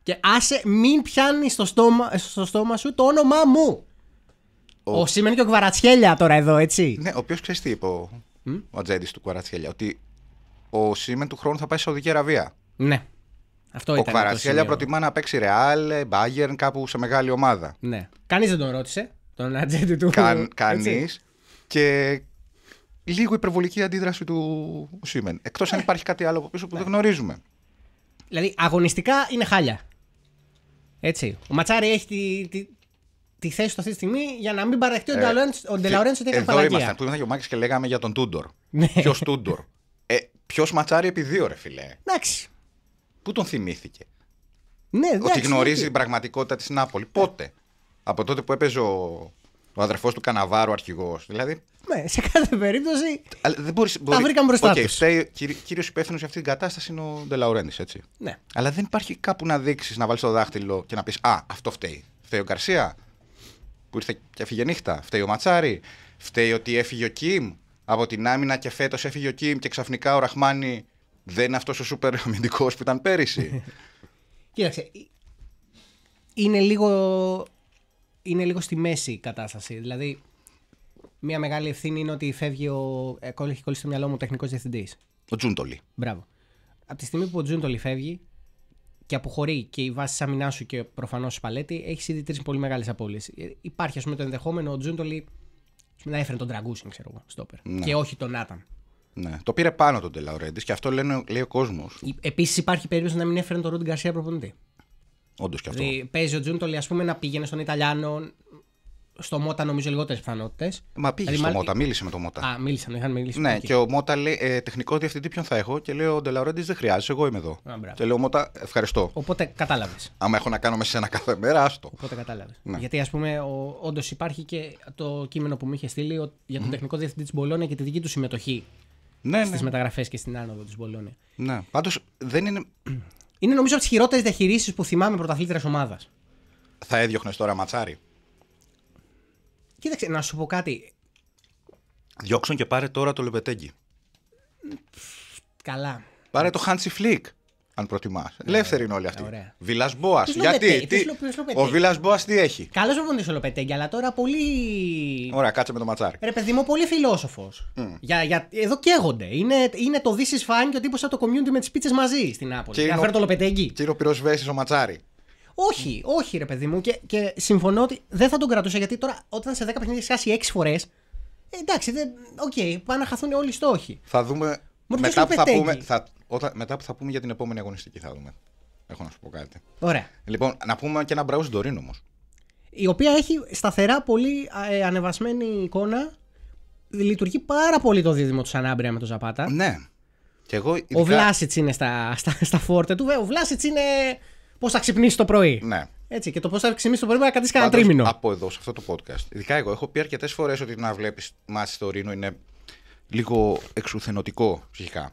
Και άσε μην πιάνει στο στόμα, στο στόμα σου το όνομά μου. Ο, ο Σίμεν και ο Κουβαρατσχέλια τώρα εδώ, έτσι. Ναι, ο οποίος ξέρεις τι είπε ο, mm? ατζέντη του Κουβαρατσχέλια. Ότι ο Σίμεν του χρόνου θα πάει σε Σαουδική Αραβία. Ναι. Αυτό ο Κβαρατσέλια προτιμά να παίξει ρεάλ, μπάγκερν, κάπου σε μεγάλη ομάδα. Ναι. Κανείς δεν τον ρώτησε, τον ατζέντη του. Κα, Κανείς. Και λίγο υπερβολική αντίδραση του Σίμεν. Εκτός αν ναι. υπάρχει κάτι άλλο από πίσω που ναι. δεν γνωρίζουμε. Δηλαδή, αγωνιστικά είναι χάλια. Έτσι. Ο Ματσάρη έχει τη, τη, τη θέση του αυτή τη στιγμή για να μην παραδεχτεί ε, ο Ντελαουρέντ ότι έχει φαλακία. Εδώ ήμασταν που ήμασταν και ο Μάκης και λέγαμε για τον Τούντορ. Ναι. Ποιος Τούντορ. Ε, Ποιος Ματσάρη επί δύο, ρε φιλέ. Εντάξει. Πού τον θυμήθηκε. Ναι, Ότι γνωρίζει την πραγματικότητα της Νάπολη. Πότε. Από τότε που έπαιζε ο ο αδερφός του Καναβάρου, αρχηγός. Δηλαδή. Ναι, σε κάθε περίπτωση. Αλλά δεν μπορείς, Τα βρηκαμε μπροστά okay, του. Κύριος υπεύθυνος για αυτή την κατάσταση είναι ο Ντελαουρέντη, έτσι. Ναι. Αλλά δεν υπάρχει κάπου να δείξεις, να βάλεις το δάχτυλο και να πεις Α, αυτό φταίει. Φταίει ο Γκαρσία που ήρθε και έφυγε νύχτα. Φταίει ο Ματσάρη. Φταίει ότι έφυγε ο Κιμ από την άμυνα και φέτος έφυγε ο Κιμ και ξαφνικά ο Ραχμάνι δεν είναι αυτός ο σούπερ αμυντικός που ήταν πέρυσι. *laughs* Κοίταξε. Ε, είναι λίγο, είναι λίγο στη μέση η κατάσταση. Δηλαδή, μια μεγάλη ευθύνη είναι ότι φεύγει ο. Ε, έχει κολλήσει στο μυαλό μου ο τεχνικός διευθυντής. Ο Τζούντολι. Μπράβο. Από τη στιγμή που ο Τζούντολι φεύγει και αποχωρεί και η βάση άμυνά σου και προφανώς σου παλέτη, έχεις ήδη τρεις πολύ μεγάλες απώλειες. Ε, υπάρχει ας πούμε το ενδεχόμενο ο Τζούντολι να έφερε τον Τραγκούσιν, ξέρω εγώ, ναι. Και όχι τον Άταν. Ναι. Το πήρε πάνω τον Τελαουρέντη και αυτό λένε, λέει ο κόσμος. Επίσης υπάρχει περίπτωση να μην έφερε τον Ρούντιν Γκαρσία προπονητή. Όντως και αυτό. Δηλαδή, παίζει ο Τζούντολι, ας πούμε, να πήγαινε στον Ιταλιάνο. Στο Μότα νομίζω λιγότερες πιθανότητες. Μα πήγε δηλαδή, στο Μότα, μίλησε με τον Μότα. Α, μίλησαν, είχαν μιλήσει. Ναι, και ο Μότα λέει ε, τεχνικός διευθυντή ποιον θα έχω και λέει ο Ντελαουρέντη δεν χρειάζεται, εγώ είμαι εδώ. Α, και λέω Μότα, ευχαριστώ. Οπότε κατάλαβες. Αν έχω να κάνω μέσα σε ένα κάθε μέρα, άστο. Οπότε κατάλαβες. Ναι. Γιατί ας πούμε, όντως υπάρχει και το κείμενο που μου είχε στείλει για τον mm τεχνικό διευθυντή της Μπολόνια και τη δική του συμμετοχή ναι, στις ναι. μεταγραφές και στην άνοδο της Μπολόνια. Ναι, πάντως δεν είναι. *clears throat* Είναι νομίζω από τις χειρότερες διαχειρήσει που θυμάμαι πρωταθλήτριας ομάδας. Θα έδιωχνες τώρα ματσάρι. Κοίταξε, να σου πω κάτι. Διώξον και πάρε τώρα το λεπτέγι. Καλά. Πάρε το Χάντσι Φλικ αν προτιμάς. Ναι, Ελεύθερη είναι όλη αυτή. Βίλα Μπόας. Γιατί. Τι... Ο Βίλα Μπόας τι έχει. Καλό μου ο Λοπετέγκη, αλλά τώρα πολύ. Ωραία, κάτσε με το ματσάρι. Ρε παιδί μου, πολύ φιλόσοφος. Για, για... Εδώ καίγονται. Είναι, είναι το This is fine και ο τύπος από το community με τις πίτσες μαζί στην Άπολη. Για να φέρω το Λοπετέγγι. Τι είναι ο ματσάρι. Όχι, όχι ρε παιδί μου. Και, και συμφωνώ ότι δεν θα τον κρατούσα γιατί τώρα όταν σε 10 παιχνίδια χάσει 6 φορές. Εντάξει, δεν... okay, πάνε να χαθούν όλοι οι στόχοι. Θα δούμε μετά που, θα πούμε, θα, μετά θα πούμε για την επόμενη αγωνιστική θα δούμε. Έχω να σου πω κάτι. Ωραία. Λοιπόν, να πούμε και ένα μπράβο στην Τωρίνο όμως. Η οποία έχει σταθερά πολύ ε, ανεβασμένη εικόνα. Λειτουργεί πάρα πολύ το δίδυμο του Σανάμπρια με τον Ζαπάτα. Ναι. Και εγώ, Ο Βλάσιτ είναι στα, στα, στα φόρτε του. Ο Βλάσιτ είναι πώς θα ξυπνήσει το πρωί. Ναι. Έτσι, και το πώς θα ξυπνήσει το πρωί να κρατήσει κανένα τρίμηνο. Από εδώ, σε αυτό το podcast. Ειδικά εγώ έχω πει αρκετές φορές ότι να βλέπεις μάτι στο Ρήνο είναι λίγο εξουθενωτικό ψυχικά.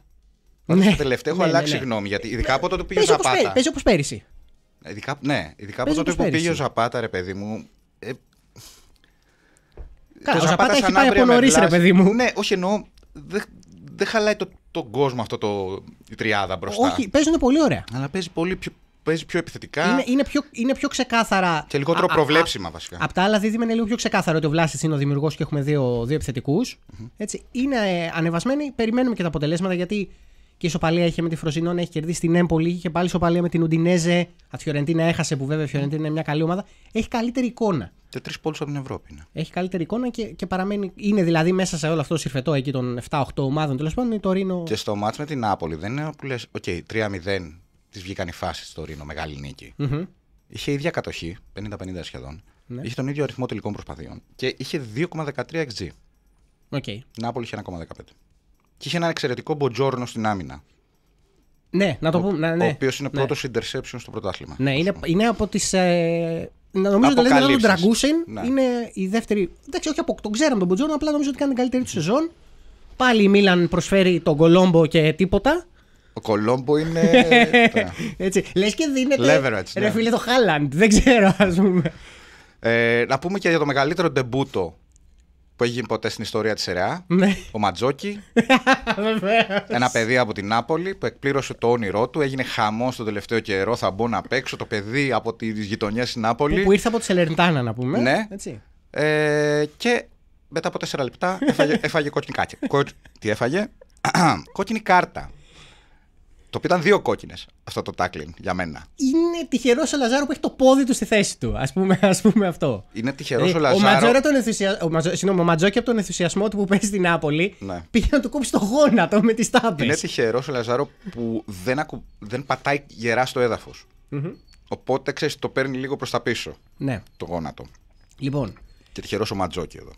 Ναι. Στο τελευταίο έχω ναι, ναι, αλλάξει ναι. γνώμη, γιατί ειδικά από τότε που πήγε ο Ζαπάτα. Παίζει όπως πέρυσι. Ε, ειδικά, ναι, ειδικά από τότε που πήγε ο Ζαπάτα, ρε παιδί μου. Ε, Καλά, ο Ζαπάτα έχει πάει από νωρίς, ρε παιδί μου. Ναι, όχι εννοώ. Δεν χαλάει το, τον κόσμο αυτό το, η τριάδα μπροστά. Όχι, παίζουν πολύ ωραία. Αλλά παίζει πολύ πιο, παίζει πιο επιθετικά. Είναι, είναι, πιο, είναι πιο ξεκάθαρα. Και λιγότερο α, προβλέψιμα α, α, βασικά. Απ' τα άλλα δίδυμα είναι λίγο πιο ξεκάθαρο ότι ο Βλάσης είναι ο δημιουργός και έχουμε δύο, δύο επιθετικούς. Mm-hmm. είναι ε, ανεβασμένοι. Περιμένουμε και τα αποτελέσματα γιατί και η Σοπαλία είχε με τη Φροσινόνα, έχει κερδίσει την Έμπολη, και πάλι Σοπαλία με την Ουντινέζε. Α, Φιωρεντίνα έχασε που βέβαια η Φιωρεντίνα είναι μια καλή ομάδα. Έχει καλύτερη εικόνα. Και τρεις πόλου από την Ευρώπη. Ναι. Έχει καλύτερη εικόνα και, και παραμένει. Είναι δηλαδή μέσα σε όλο αυτό το συρφετό εκεί των 7-8 ομάδων τέλος πάντων. Το Ρήνο... Και στο μάτς με την Νάπολη δεν είναι που λες: OK, 3-0 της βγήκαν οι φάσεις στο Ρήνο, μεγάλη νίκη. Mm-hmm. Είχε ίδια κατοχή, 50-50 σχεδόν. Ναι. Είχε τον ίδιο αριθμό τελικών προσπαθειών και είχε 2,13 XG. Okay. Νάπολη είχε 1,15. Και είχε ένα εξαιρετικό μποτζόρνο στην άμυνα. Ναι, να το πούμε. Ναι, ναι. Ο οποίος είναι ναι. πρώτος interception στο πρωτάθλημα. Ναι, είναι, είναι από τις. Ε, νομίζω ότι δηλαδή, τον Τραγκούσεν είναι η δεύτερη. Εντάξει, όχι από τον ξέραμε τον Μποτζόρνο, απλά νομίζω ότι κάνει την καλύτερη του σεζόν. Πάλι η Μίλαν προσφέρει τον Κολόμπο και τίποτα. Ο Κολόμπο είναι. *laughs* έτσι. Λες και δίνεται. Leverage, ναι. Ρε φίλε το Χάλαντ. Δεν ξέρω, ας πούμε. Ε, να πούμε και για το μεγαλύτερο ντεμπούτο που έχει γίνει ποτέ στην ιστορία της ΕΡΑ. Ναι. ο Ματζόκι. *laughs* ένα παιδί από την Νάπολη που εκπλήρωσε το όνειρό του. Έγινε χαμός τον τελευταίο καιρό. Θα μπω να παίξω. Το παιδί από τις γειτονιές στην Νάπολη. Που, ήρθε από τη Σελερντάνα, να πούμε. Ναι. Ε, και μετά από τέσσερα λεπτά έφαγε, *laughs* έφαγε κόκκινη κάρτα. Τι έφαγε. *clears throat* κόκκινη κάρτα. Το οποίο ήταν δύο κόκκινες αυτό το τάκλιν για μένα. Είναι τυχερός ο Λαζάρο που έχει το πόδι του στη θέση του. Ας πούμε, ας πούμε αυτό. Είναι τυχερός ε, ο Λαζάρο. Ο, τον ενθουσια... ο, από τον ενθουσιασμό του που παίζει στην Νάπολη ναι. πήγε να του κόψει το γόνατο με τις τάπες. Είναι τυχερός ο Λαζάρο που δεν, ακου... δεν πατάει γερά στο έδαφος. Mm-hmm. Οπότε ξέρεις, το παίρνει λίγο προς τα πίσω ναι. το γόνατο. Λοιπόν. Και τυχερός ο Ματζόκη εδώ.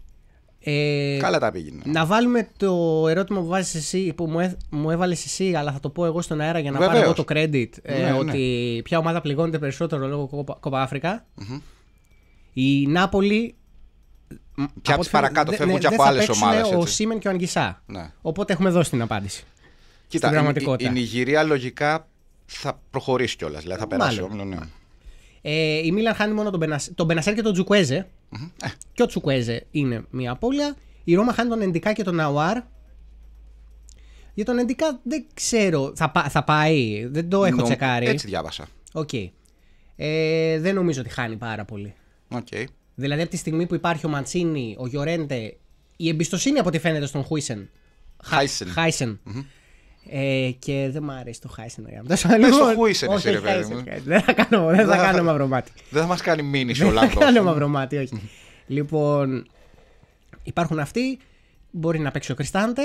Ε, Καλά τα πήγαινε. Να βάλουμε το ερώτημα που, βάζεις εσύ, που μου, ε, έβαλες εσύ, αλλά θα το πω εγώ στον αέρα για να Βεβαίως. πάρω εγώ το credit. Ε, ναι, ναι. ότι ποια ομάδα πληγώνεται περισσότερο λόγω Κόπα Αφρικα mm-hmm. Η Νάπολη. και από παρακάτω φεύγουν και από άλλε ομάδες. Ο Σίμεν και ο Αγγισά. Ναι. Οπότε έχουμε δώσει την απάντηση. Κοίτα, στην η, η, η Νιγηρία λογικά θα προχωρήσει κιόλας. Δηλαδή θα περάσει. Ε, η Μίλαν χάνει μόνο τον, Μπενασ... Μπενασέρ και τον τζουκουεζε mm-hmm. Και ο Τσουκουέζε είναι μια απώλεια. Η Ρώμα χάνει τον Εντικά και τον Ναουάρ. Για τον Εντικά δεν ξέρω. Θα, πάει. Δεν το έχω τσεκάρει. Έτσι διάβασα. Okay. Ε, δεν νομίζω ότι χάνει πάρα πολύ. Okay. Δηλαδή από τη στιγμή που υπάρχει ο Μαντσίνη, ο Γιωρέντε, η εμπιστοσύνη από ό,τι φαίνεται στον Χούισεν. Mm-hmm. Ε, και δεν μου αρέσει το Heisenberg. Δεν σου αρέσει το Heisenberg. Όχι, Heisenberg. Δεν θα κάνω, δεν θα κάνω μαυρομάτι. Δεν θα μας κάνει μήνυση ο Δεν θα κάνω μαυρομάτι, όχι. λοιπόν, υπάρχουν αυτοί. Μπορεί να παίξει ο Κριστάντε.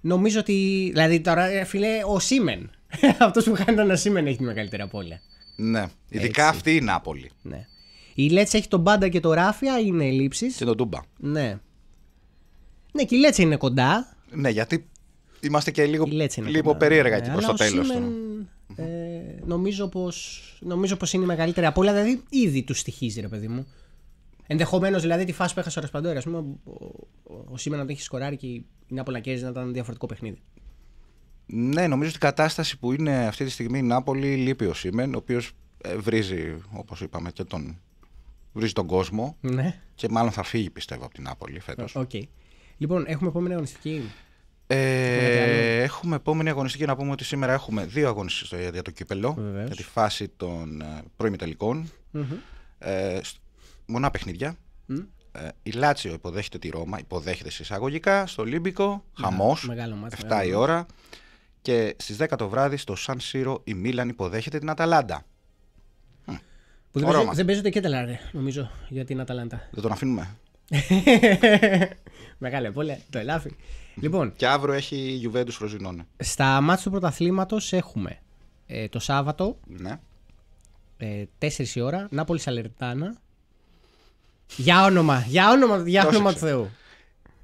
Νομίζω ότι. Δηλαδή τώρα, ε, φίλε, ο Σίμεν. *laughs* Αυτός που κάνει τον Σίμεν έχει τη μεγαλύτερη απώλεια. Ναι. Ειδικά Έτσι. αυτή η Νάπολη. Ναι. Η Λέτσα έχει τον Μπάντα και τον Ράφια, είναι ελλείψει. Και τον Τούμπα. Ναι. Ναι, και η Λέτσα είναι κοντά. Ναι, γιατί Είμαστε και λίγο, λίγο περίεργα εκεί προς το τέλο. Ε, νομίζω πως νομίζω πως είναι η μεγαλύτερη από όλα. Δηλαδή, ήδη του στοιχίζει, ρε παιδί μου. Ενδεχομένως, δηλαδή, τη φάση που έχασε ο Ρασπαντόρη, ας πούμε, ο να το έχει σκοράρει και η Νάπολα Κέρζη να ήταν διαφορετικό παιχνίδι. Ναι, νομίζω ότι η κατάσταση που είναι αυτή τη στιγμή η Νάπολη λείπει ο Σίμεν, ο οποίος ε, βρίζει, όπως είπαμε, και τον, βρίζει τον κόσμο. Ναι. Και μάλλον θα φύγει, πιστεύω, από την Νάπολη φέτος. Okay. Λοιπόν, έχουμε επόμενη αγωνιστική. Ε, ναι. έχουμε επόμενη αγωνιστική να πούμε ότι σήμερα έχουμε δύο αγωνιστέ για το κύπελο. Για τη φάση των πρώιμη τελικών. Ε, ε μονά παιχνίδια. Mm. Ε, η Λάτσιο υποδέχεται τη Ρώμα, υποδέχεται σε εισαγωγικά, στο Λίμπικο, yeah, 7 η ώρα. Και στις 10 το βράδυ στο Σαν Σύρο η Μίλαν υποδέχεται την Αταλάντα. Που δεν, παίζεται, και τελάρε, νομίζω, για την Αταλάντα. Δεν τον αφήνουμε. *laughs* Μεγάλη απώλεια, το ελάφι. Λοιπόν, και αύριο έχει η Juventus Φροζινόνε. Στα μάτια του πρωταθλήματος έχουμε ε, το Σάββατο ναι. ε, 4 η ώρα, Νάπολης Σαλερτάνα. Για όνομα, για όνομα, του Θεού.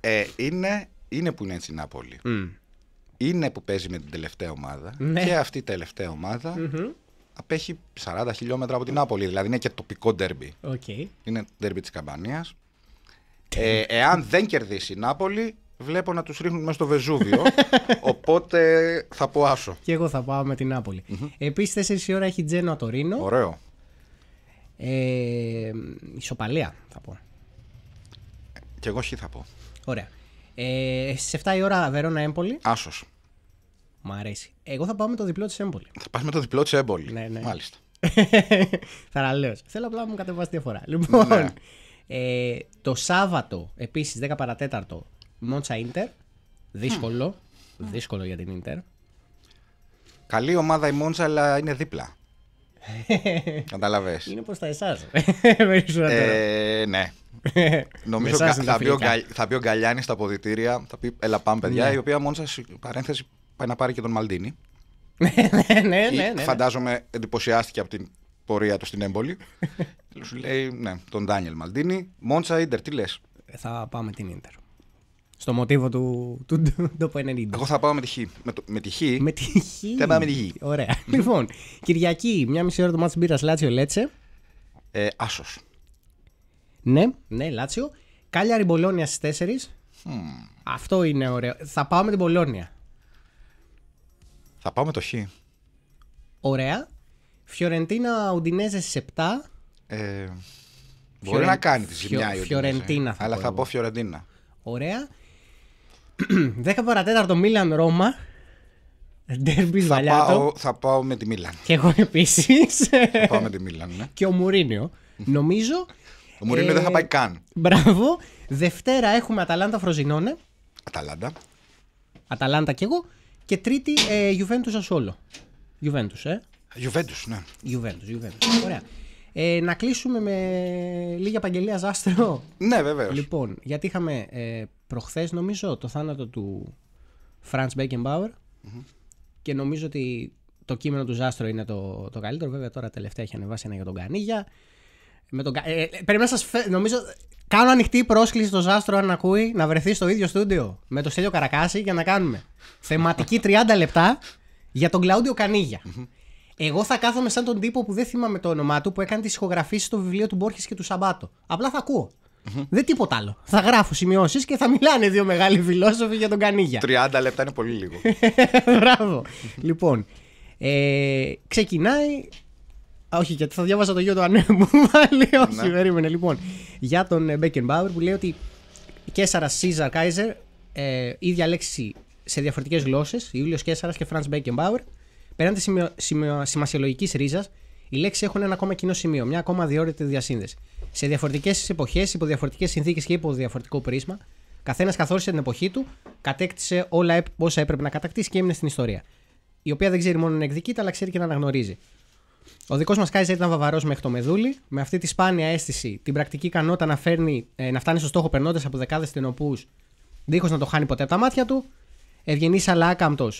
Ε, είναι, είναι που είναι έτσι η Νάπολη. Mm. Είναι που παίζει με την τελευταία ομάδα. Ναι. Και αυτή η τελευταία απέχει 40 χιλιόμετρα από την Νάπολη. Δηλαδή είναι και τοπικό ντέρμπι. Okay. Είναι ντέρμπι της Καμπανίας. Ε, εάν δεν κερδίσει η Νάπολη, βλέπω να τους ρίχνουν μέσα στο Βεζούβιο. *laughs* οπότε θα πω άσο. Και εγώ θα πάω με την ναπολη Επίση, 4 η ώρα έχει Τζένοα Τωρίνο. Ωραίο. Ε, ισοπαλία θα πω. Και εγώ χι θα πω. Ωραία. Ε, Στις 7 η ώρα Βερόνα Έμπολη. Άσος. Μ' αρέσει. Εγώ θα πάω με το διπλό της Έμπολη. Θα πας με το διπλό της Έμπολη. Ναι, ναι. Μάλιστα. *laughs* Θαραλέω. Θέλω απλά να μου κατεβάσει διαφορά. Λοιπόν, ναι. Ε, το Σάββατο, επιση 10 παρατέταρτο, Μόντσα Ίντερ. Δύσκολο. Δύσκολο για την Ίντερ. Καλή ομάδα η Μόντσα, αλλά είναι δίπλα. *laughs* Καταλαβέ. Είναι προς τα εσάς. *laughs* Ε, ναι. *laughs* Νομίζω θα, θα, πει ο, θα πει ο Γκαλιάνη στα αποδητήρια, θα πει Ελά, πάμε παιδιά, ναι. η οποία Μόντσα, παρένθεση, πάει να πάρει και τον Μαλτίνη. Ναι, ναι, ναι, ναι, ναι, Φαντάζομαι εντυπωσιάστηκε από την πορεία του στην έμπολη. *laughs* Σου λέει, ναι, τον Ντάνιελ Μαλτίνη. Μόντσα Ιντερ, τι λες. Ε, θα πάμε την Ιντερ. Στο μοτίβο του, του, του 90. Εγώ θα πάω με τη Χ. Με, τη Χ. Με τη Θα πάμε με τη Χ. Ωραία. λοιπόν, Κυριακή, μια μισή ώρα το μάτι μπύρας Λάτσιο Λέτσε. Ε, Άσος. Ναι, ναι, Λάτσιο. Κάλιαρη Μπολόνια στι 4. Αυτό είναι ωραίο. Θα πάω με την πολόνια. Θα πάω με το Χ. Ωραία. Φιωρεντίνα Ουντινέζε στις 7. Ε, μπορεί Φιωρεν... να κάνει τη ζημιά η Φιωρεντίνα. αλλά θα πω Φιωρεντίνα. Ωραία. 10 *clears throat* παρατέταρτο Μίλαν Ρώμα. Ντέρμπις θα, θα πάω με τη Μίλαν. Και εγώ επίσης. θα πάω με τη Μίλαν. Ναι. Και ο Μουρίνιο. Νομίζω. Ο Μουρίνιο ε... δεν θα ε, πάει καν. Μπράβο. Δευτέρα έχουμε Αταλάντα Φροζινόνε. Αταλάντα. Αταλάντα κι εγώ. Και τρίτη ε, Ασόλο. Γιουβέντους, ε. Juventus, ναι. Juventus, Ωραία. Ε, να κλείσουμε με λίγη απαγγελία, Ζάστρο. Ναι, βέβαια. Λοιπόν, γιατί είχαμε ε, προχθές, νομίζω, το θάνατο του Franz Beckenbauer mm-hmm. και νομίζω ότι το κείμενο του Ζάστρο είναι το, το καλύτερο. Βέβαια, τώρα τελευταία έχει ανεβάσει ένα για τον Κανίγια. Με τον... Ε, ε Περιμένω να σας φε... Νομίζω. Κάνω ανοιχτή πρόσκληση στο Ζάστρο αν ακούει να βρεθεί στο ίδιο στούντιο με το Στέλιο Καρακάση για να κάνουμε θεματική 30 λεπτά για τον κλαουντιο κανιγια Κανίγια. Mm-hmm. Εγώ θα κάθομαι σαν τον τύπο που δεν θυμάμαι το όνομά του που έκανε τις ηχογραφήσεις στο βιβλίο του Μπόρχης και του Σαμπάτο. Απλά θα ακούω. Mm-hmm. Δεν τίποτα άλλο. Θα γράφω σημειώσεις και θα μιλάνε δύο μεγάλοι φιλόσοφοι για τον Κανίγια. 30 λεπτά είναι πολύ λίγο. *laughs* Μπράβο. λοιπόν, ε, ξεκινάει. Όχι, γιατί θα διάβασα το γιο του ανέμου. μου. *laughs* Ναι. όχι, περίμενε. Λοιπόν, για τον Μπέκεν Μπάουερ που λέει ότι Κέσσαρα Σίζαρ Κάιζερ, ε, ίδια λέξη σε διαφορετικές γλώσσες, Ιούλιος Κέσσαρα και Φραν Μπέκεν Πέραν τη σημασιολογικής ρίζας, οι λέξεις έχουν ένα ακόμα κοινό σημείο, μια ακόμα αδιόρυτη διασύνδεση. Σε διαφορετικές εποχές, υπό διαφορετικές συνθήκες και υπό διαφορετικό πρίσμα, καθένας καθόρισε την εποχή του, κατέκτησε όλα όσα έπρεπε να κατακτήσει και έμεινε στην ιστορία. Η οποία δεν ξέρει μόνο να εκδικείται, αλλά ξέρει και να αναγνωρίζει. Ο δικός μας Κάιζα ήταν βαβαρός μέχρι το μεδούλι, με αυτή τη σπάνια αίσθηση, την πρακτική ικανότητα να, φέρνει, ε, να φτάνει στο στόχο περνώντας από δεκάδες στενοπού, δίχως να το χάνει ποτέ από τα μάτια του, ευγενής αλλά άκαμπτος,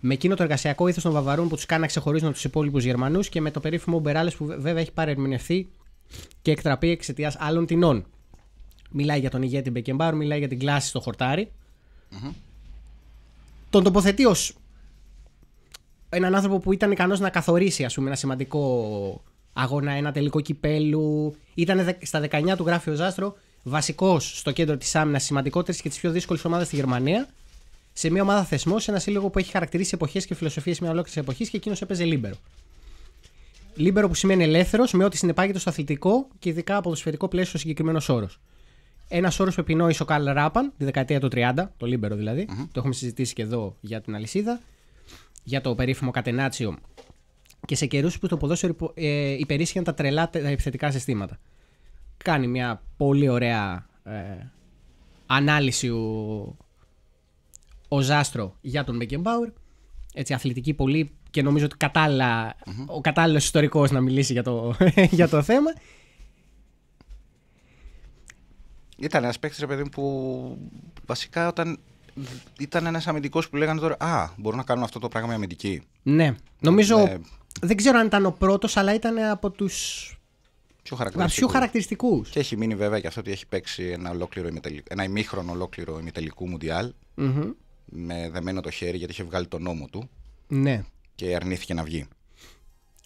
με εκείνο το εργασιακό ήθος των Βαβαρών που τους κάνει να ξεχωρίζουν από τους υπόλοιπους Γερμανούς και με το περίφημο Μπεράλες που βέβαια έχει παρερμηνευθεί και εκτραπεί εξαιτίας άλλων τεινών. Μιλάει για τον ηγέτη Μπεκεμπάρου, μιλάει για την κλάση στο χορταρι mm-hmm. Τον τοποθετεί ως έναν άνθρωπο που ήταν ικανός να καθορίσει ας πούμε, ένα σημαντικό αγώνα, ένα τελικό κυπέλου. Ήταν στα 19 του γράφει ο Ζάστρο βασικός στο κέντρο της άμυνας σημαντικότερης και της πιο δύσκολης ομάδας στη Γερμανία σε μια ομάδα θεσμό, ένα σύλλογο που έχει χαρακτηρίσει εποχές και φιλοσοφίες μια ολόκληρη εποχής και εκείνος έπαιζε λίμπερο. Λίμπερο που σημαίνει ελεύθερος με ό,τι συνεπάγεται στο αθλητικό και ειδικά από το σφαιρικό πλαίσιο συγκεκριμένος όρος. Ένας όρος που επινόησε ο Καλ Ράπαν τη δεκαετία του 30, το Λίμπερο δηλαδή. Mm-hmm. Το έχουμε συζητήσει και εδώ για την αλυσίδα. Για το περίφημο κατενάτσιο. Και σε καιρούς που το ποδόσφαιρο ε, υπερίσχυαν τα τρελά τα επιθετικά συστήματα. Κάνει μια πολύ ωραία ε, ανάλυση ο, ο Ζάστρο για τον Μπέκεμπάουερ. Έτσι, αθλητική πολύ και νομίζω ότι κατάλληλα, mm-hmm. ο κατάλληλος ιστορικός να μιλήσει για το, *laughs* για το θέμα. Ήταν ένας παίκτης, παιδί που βασικά όταν ήταν ένας αμυντικός που λέγανε τώρα Α, μπορούν να κάνουν αυτό το πράγμα οι αμυντικοί. Ναι. Νομίζω. Ναι. Δεν ξέρω αν ήταν ο πρώτος, αλλά ήταν από τους πιο χαρακτηριστικού. χαρακτηριστικούς. Και έχει μείνει βέβαια και αυτό ότι έχει παίξει ένα, ολόκληρο, ένα ημίχρονο ολόκληρο ημιτελικού μουντιάλ. Mm-hmm με δεμένο το χέρι γιατί είχε βγάλει το νόμο του. Ναι. Και αρνήθηκε να βγει.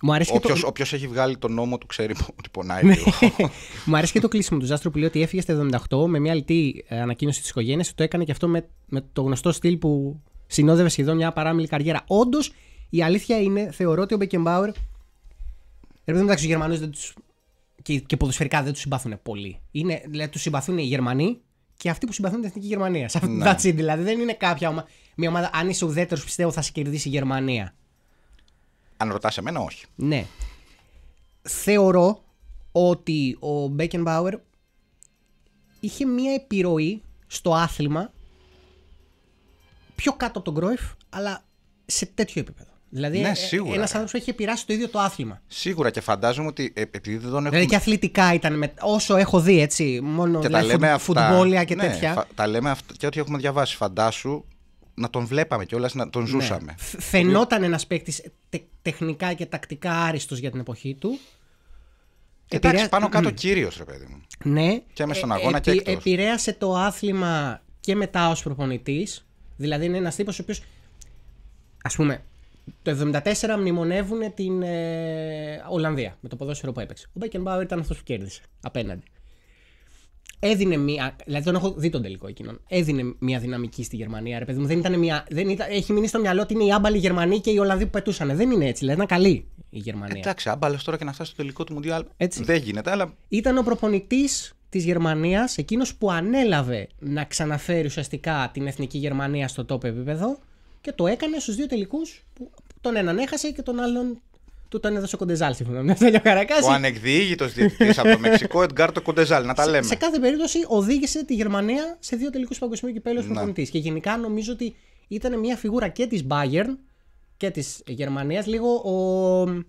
Μου αρέσει όποιος, το... έχει βγάλει τον νόμο του ξέρει ότι πονάει ναι. λίγο. *laughs* Μου αρέσει και το κλείσιμο του Ζάστρου που λέει ότι έφυγε στα 78 με μια αλητή ε, ανακοίνωση της οικογένειας το έκανε και αυτό με, με το γνωστό στυλ που συνόδευε σχεδόν μια παράμιλη καριέρα. Όντως, η αλήθεια είναι, θεωρώ ότι ο Μπέκεμπάουερ. Ρε εντάξει, οι δεν τους. Και, και ποδοσφαιρικά δεν τους συμπαθούν πολύ. Είναι, δηλαδή, τους συμπαθούν οι Γερμανοί και αυτοί που συμπαθούν την εθνική Γερμανία. Σε αυτήν ναι. δηλαδή. Δεν είναι κάποια ομα... μια ομάδα. Αν είσαι ουδέτερος, πιστεύω θα σε κερδίσει η Γερμανία. Αν ρωτάς εμένα, όχι. Ναι. Θεωρώ ότι ο Μπάουερ είχε μια επιρροή στο άθλημα πιο κάτω από τον Κρόιφ, αλλά σε τέτοιο επίπεδο. Δηλαδή, ναι, ε, ένας άνθρωπος που έχει επηρεάσει το ίδιο το άθλημα. Σίγουρα και φαντάζομαι ότι ε, επειδή δεν τον δηλαδή έχουμε. Δηλαδή και αθλητικά ήταν. Με... Όσο έχω δει, έτσι. Μόνο και δηλαδή, τα λέμε και ναι, τέτοια. Φα... Τα λέμε αυτά και ό,τι έχουμε διαβάσει. Φαντάσου να τον βλέπαμε κιόλας, να τον ναι. ζούσαμε. Ναι. Φαινόταν ένας παίκτης τε... τεχνικά και τακτικά άριστος για την εποχή του. Εντάξει, Επηρέα... πάνω κάτω mm. κύριος, ρε παιδί μου. Ναι. Και με στον ε, αγώνα ε, και εκτός. Επηρέασε το άθλημα και μετά ως προπονητής. Δηλαδή είναι ένας τύπος ο οποίος. Ας πούμε, το 1974 μνημονεύουν την ε, Ολλανδία με το ποδόσφαιρο που έπαιξε. Ο Μπέκενμπάουερ ήταν αυτός που κέρδισε απέναντι. Έδινε μία. Δηλαδή τον έχω δει τον τελικό εκείνον. Έδινε μία δυναμική στη Γερμανία. Ρε παιδί μου, δεν ήταν μία. Δεν ήταν, έχει μείνει στο μυαλό ότι είναι οι άμπαλοι Γερμανοί και οι Ολλανδοί που πετούσαν. Δεν είναι έτσι. Δηλαδή ήταν καλή η Γερμανία. Εντάξει, άμπαλος τώρα και να φτάσει στο τελικό του Μουντιάλ. Έτσι. Δεν γίνεται, αλλά. Ήταν ο προπονητής της Γερμανίας, εκείνος που ανέλαβε να ξαναφέρει ουσιαστικά την εθνική Γερμανία στο τόπο επίπεδο και το έκανε στους δύο τελικούς που τον έναν έχασε και τον άλλον του τον έδωσε ο Κοντεζάλ. σύμφωνα με Συμφωνώ. Ο ανεκδίγητος διευθυντή από το Μεξικό, Εντγκάρτο Κοντεζάλ, να τα λέμε. Σε, σε, κάθε περίπτωση οδήγησε τη Γερμανία σε δύο τελικούς παγκοσμίου κυπέλους ναι. προπονητής. Και γενικά νομίζω ότι ήταν μια φιγούρα και της Bayern και της Γερμανίας, λίγο ο.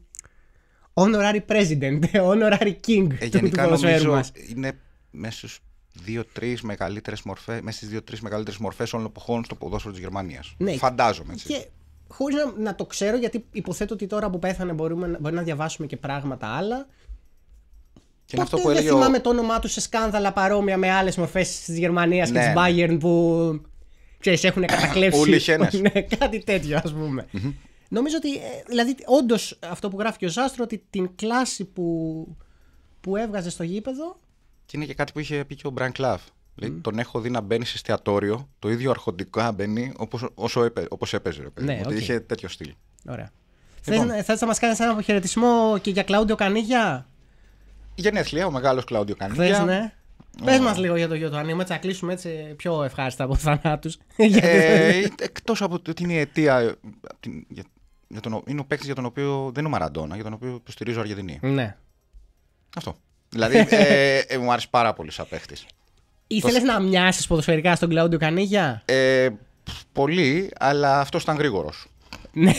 Honorary President, *laughs* Honorary King ε, του, του νομίζω μας. είναι μέσα στους δύο-τρει μέσα στις δύο-τρει μεγαλύτερες μορφές όλων εποχών στο ποδόσφαιρο της Γερμανίας. Ναι. Φαντάζομαι έτσι. Και χωρίς να, το ξέρω, γιατί υποθέτω ότι τώρα που πέθανε μπορούμε, μπορεί να διαβάσουμε και πράγματα άλλα. Και αυτό που έλεγε δεν θυμάμαι το όνομά τους σε σκάνδαλα παρόμοια με άλλες μορφές της Γερμανίας και της ναι, ναι. Bayern που ξέρεις, έχουν κατακλέψει. *laughs* ναι, κάτι τέτοιο, ας πουμε Νομίζω ότι, ε, δηλαδή, όντως αυτό που γράφει και ο Ζάστρο, ότι την κλάση που, που έβγαζε στο γήπεδο και είναι και κάτι που είχε πει και ο Μπραν Κλαβ. Λέει, τον έχω δει να μπαίνει σε εστιατόριο, το ίδιο αρχοντικά μπαίνει όπως όπως έπαιζε. Παιδί. Ναι, okay. Είχε τέτοιο στυλ. Ωραία. Λοιπόν. Θες ε, να μας κάνεις ένα αποχαιρετισμό και για Κλάουντιο Κανίγια. Γενέθλια, ο μεγάλος Κλάουντιο Κανίγια. Θες, ναι. Πες μας λίγο για το γιο του Ανίου, έτσι να κλείσουμε έτσι πιο ευχάριστα από θανάτους. ε, *laughs* ε Εκτός από ότι είναι η αιτία. Την, για, για τον, είναι ο παίκτης για τον οποίο. Δεν είναι ο Μαραντόνα, για τον οποίο υποστηρίζω Αργεντινή. Ναι. Αυτό. Δηλαδή, ε, ε, μου άρεσε πάρα πολύ σαν παίχτης. Ήθελες να μοιάσεις ποδοσφαιρικά στον Κλάουντιο Κανίγια. Ε, πολύ, αλλά αυτός ήταν γρήγορος. Ναι.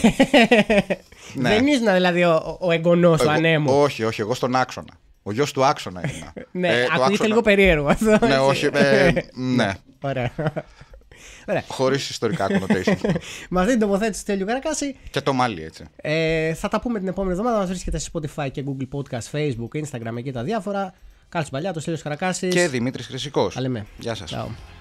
ναι. Δεν ήσουν δηλαδή ο, ο εγγονός του ανέμου. Όχι, όχι, εγώ στον άξονα. Ο γιος του άξονα ήμουν. *laughs* ναι, ε, ακούγεται άξονα... λίγο περίεργο αυτό. ναι, όχι. Ε, *laughs* ναι. Ωραία. Χωρίς ιστορικά connotation. *laughs* Μαζί την τοποθέτηση του Τέλειου Καρακάση. Και το μάλι έτσι. Ε, θα τα πούμε την επόμενη εβδομάδα. Μας βρίσκεται σε Spotify και Google Podcast, Facebook, Instagram και τα διάφορα. Κάλτσε παλιά, το Τέλειο Καρακάσης. Και Δημήτρης Χρυσικός. Γεια σας.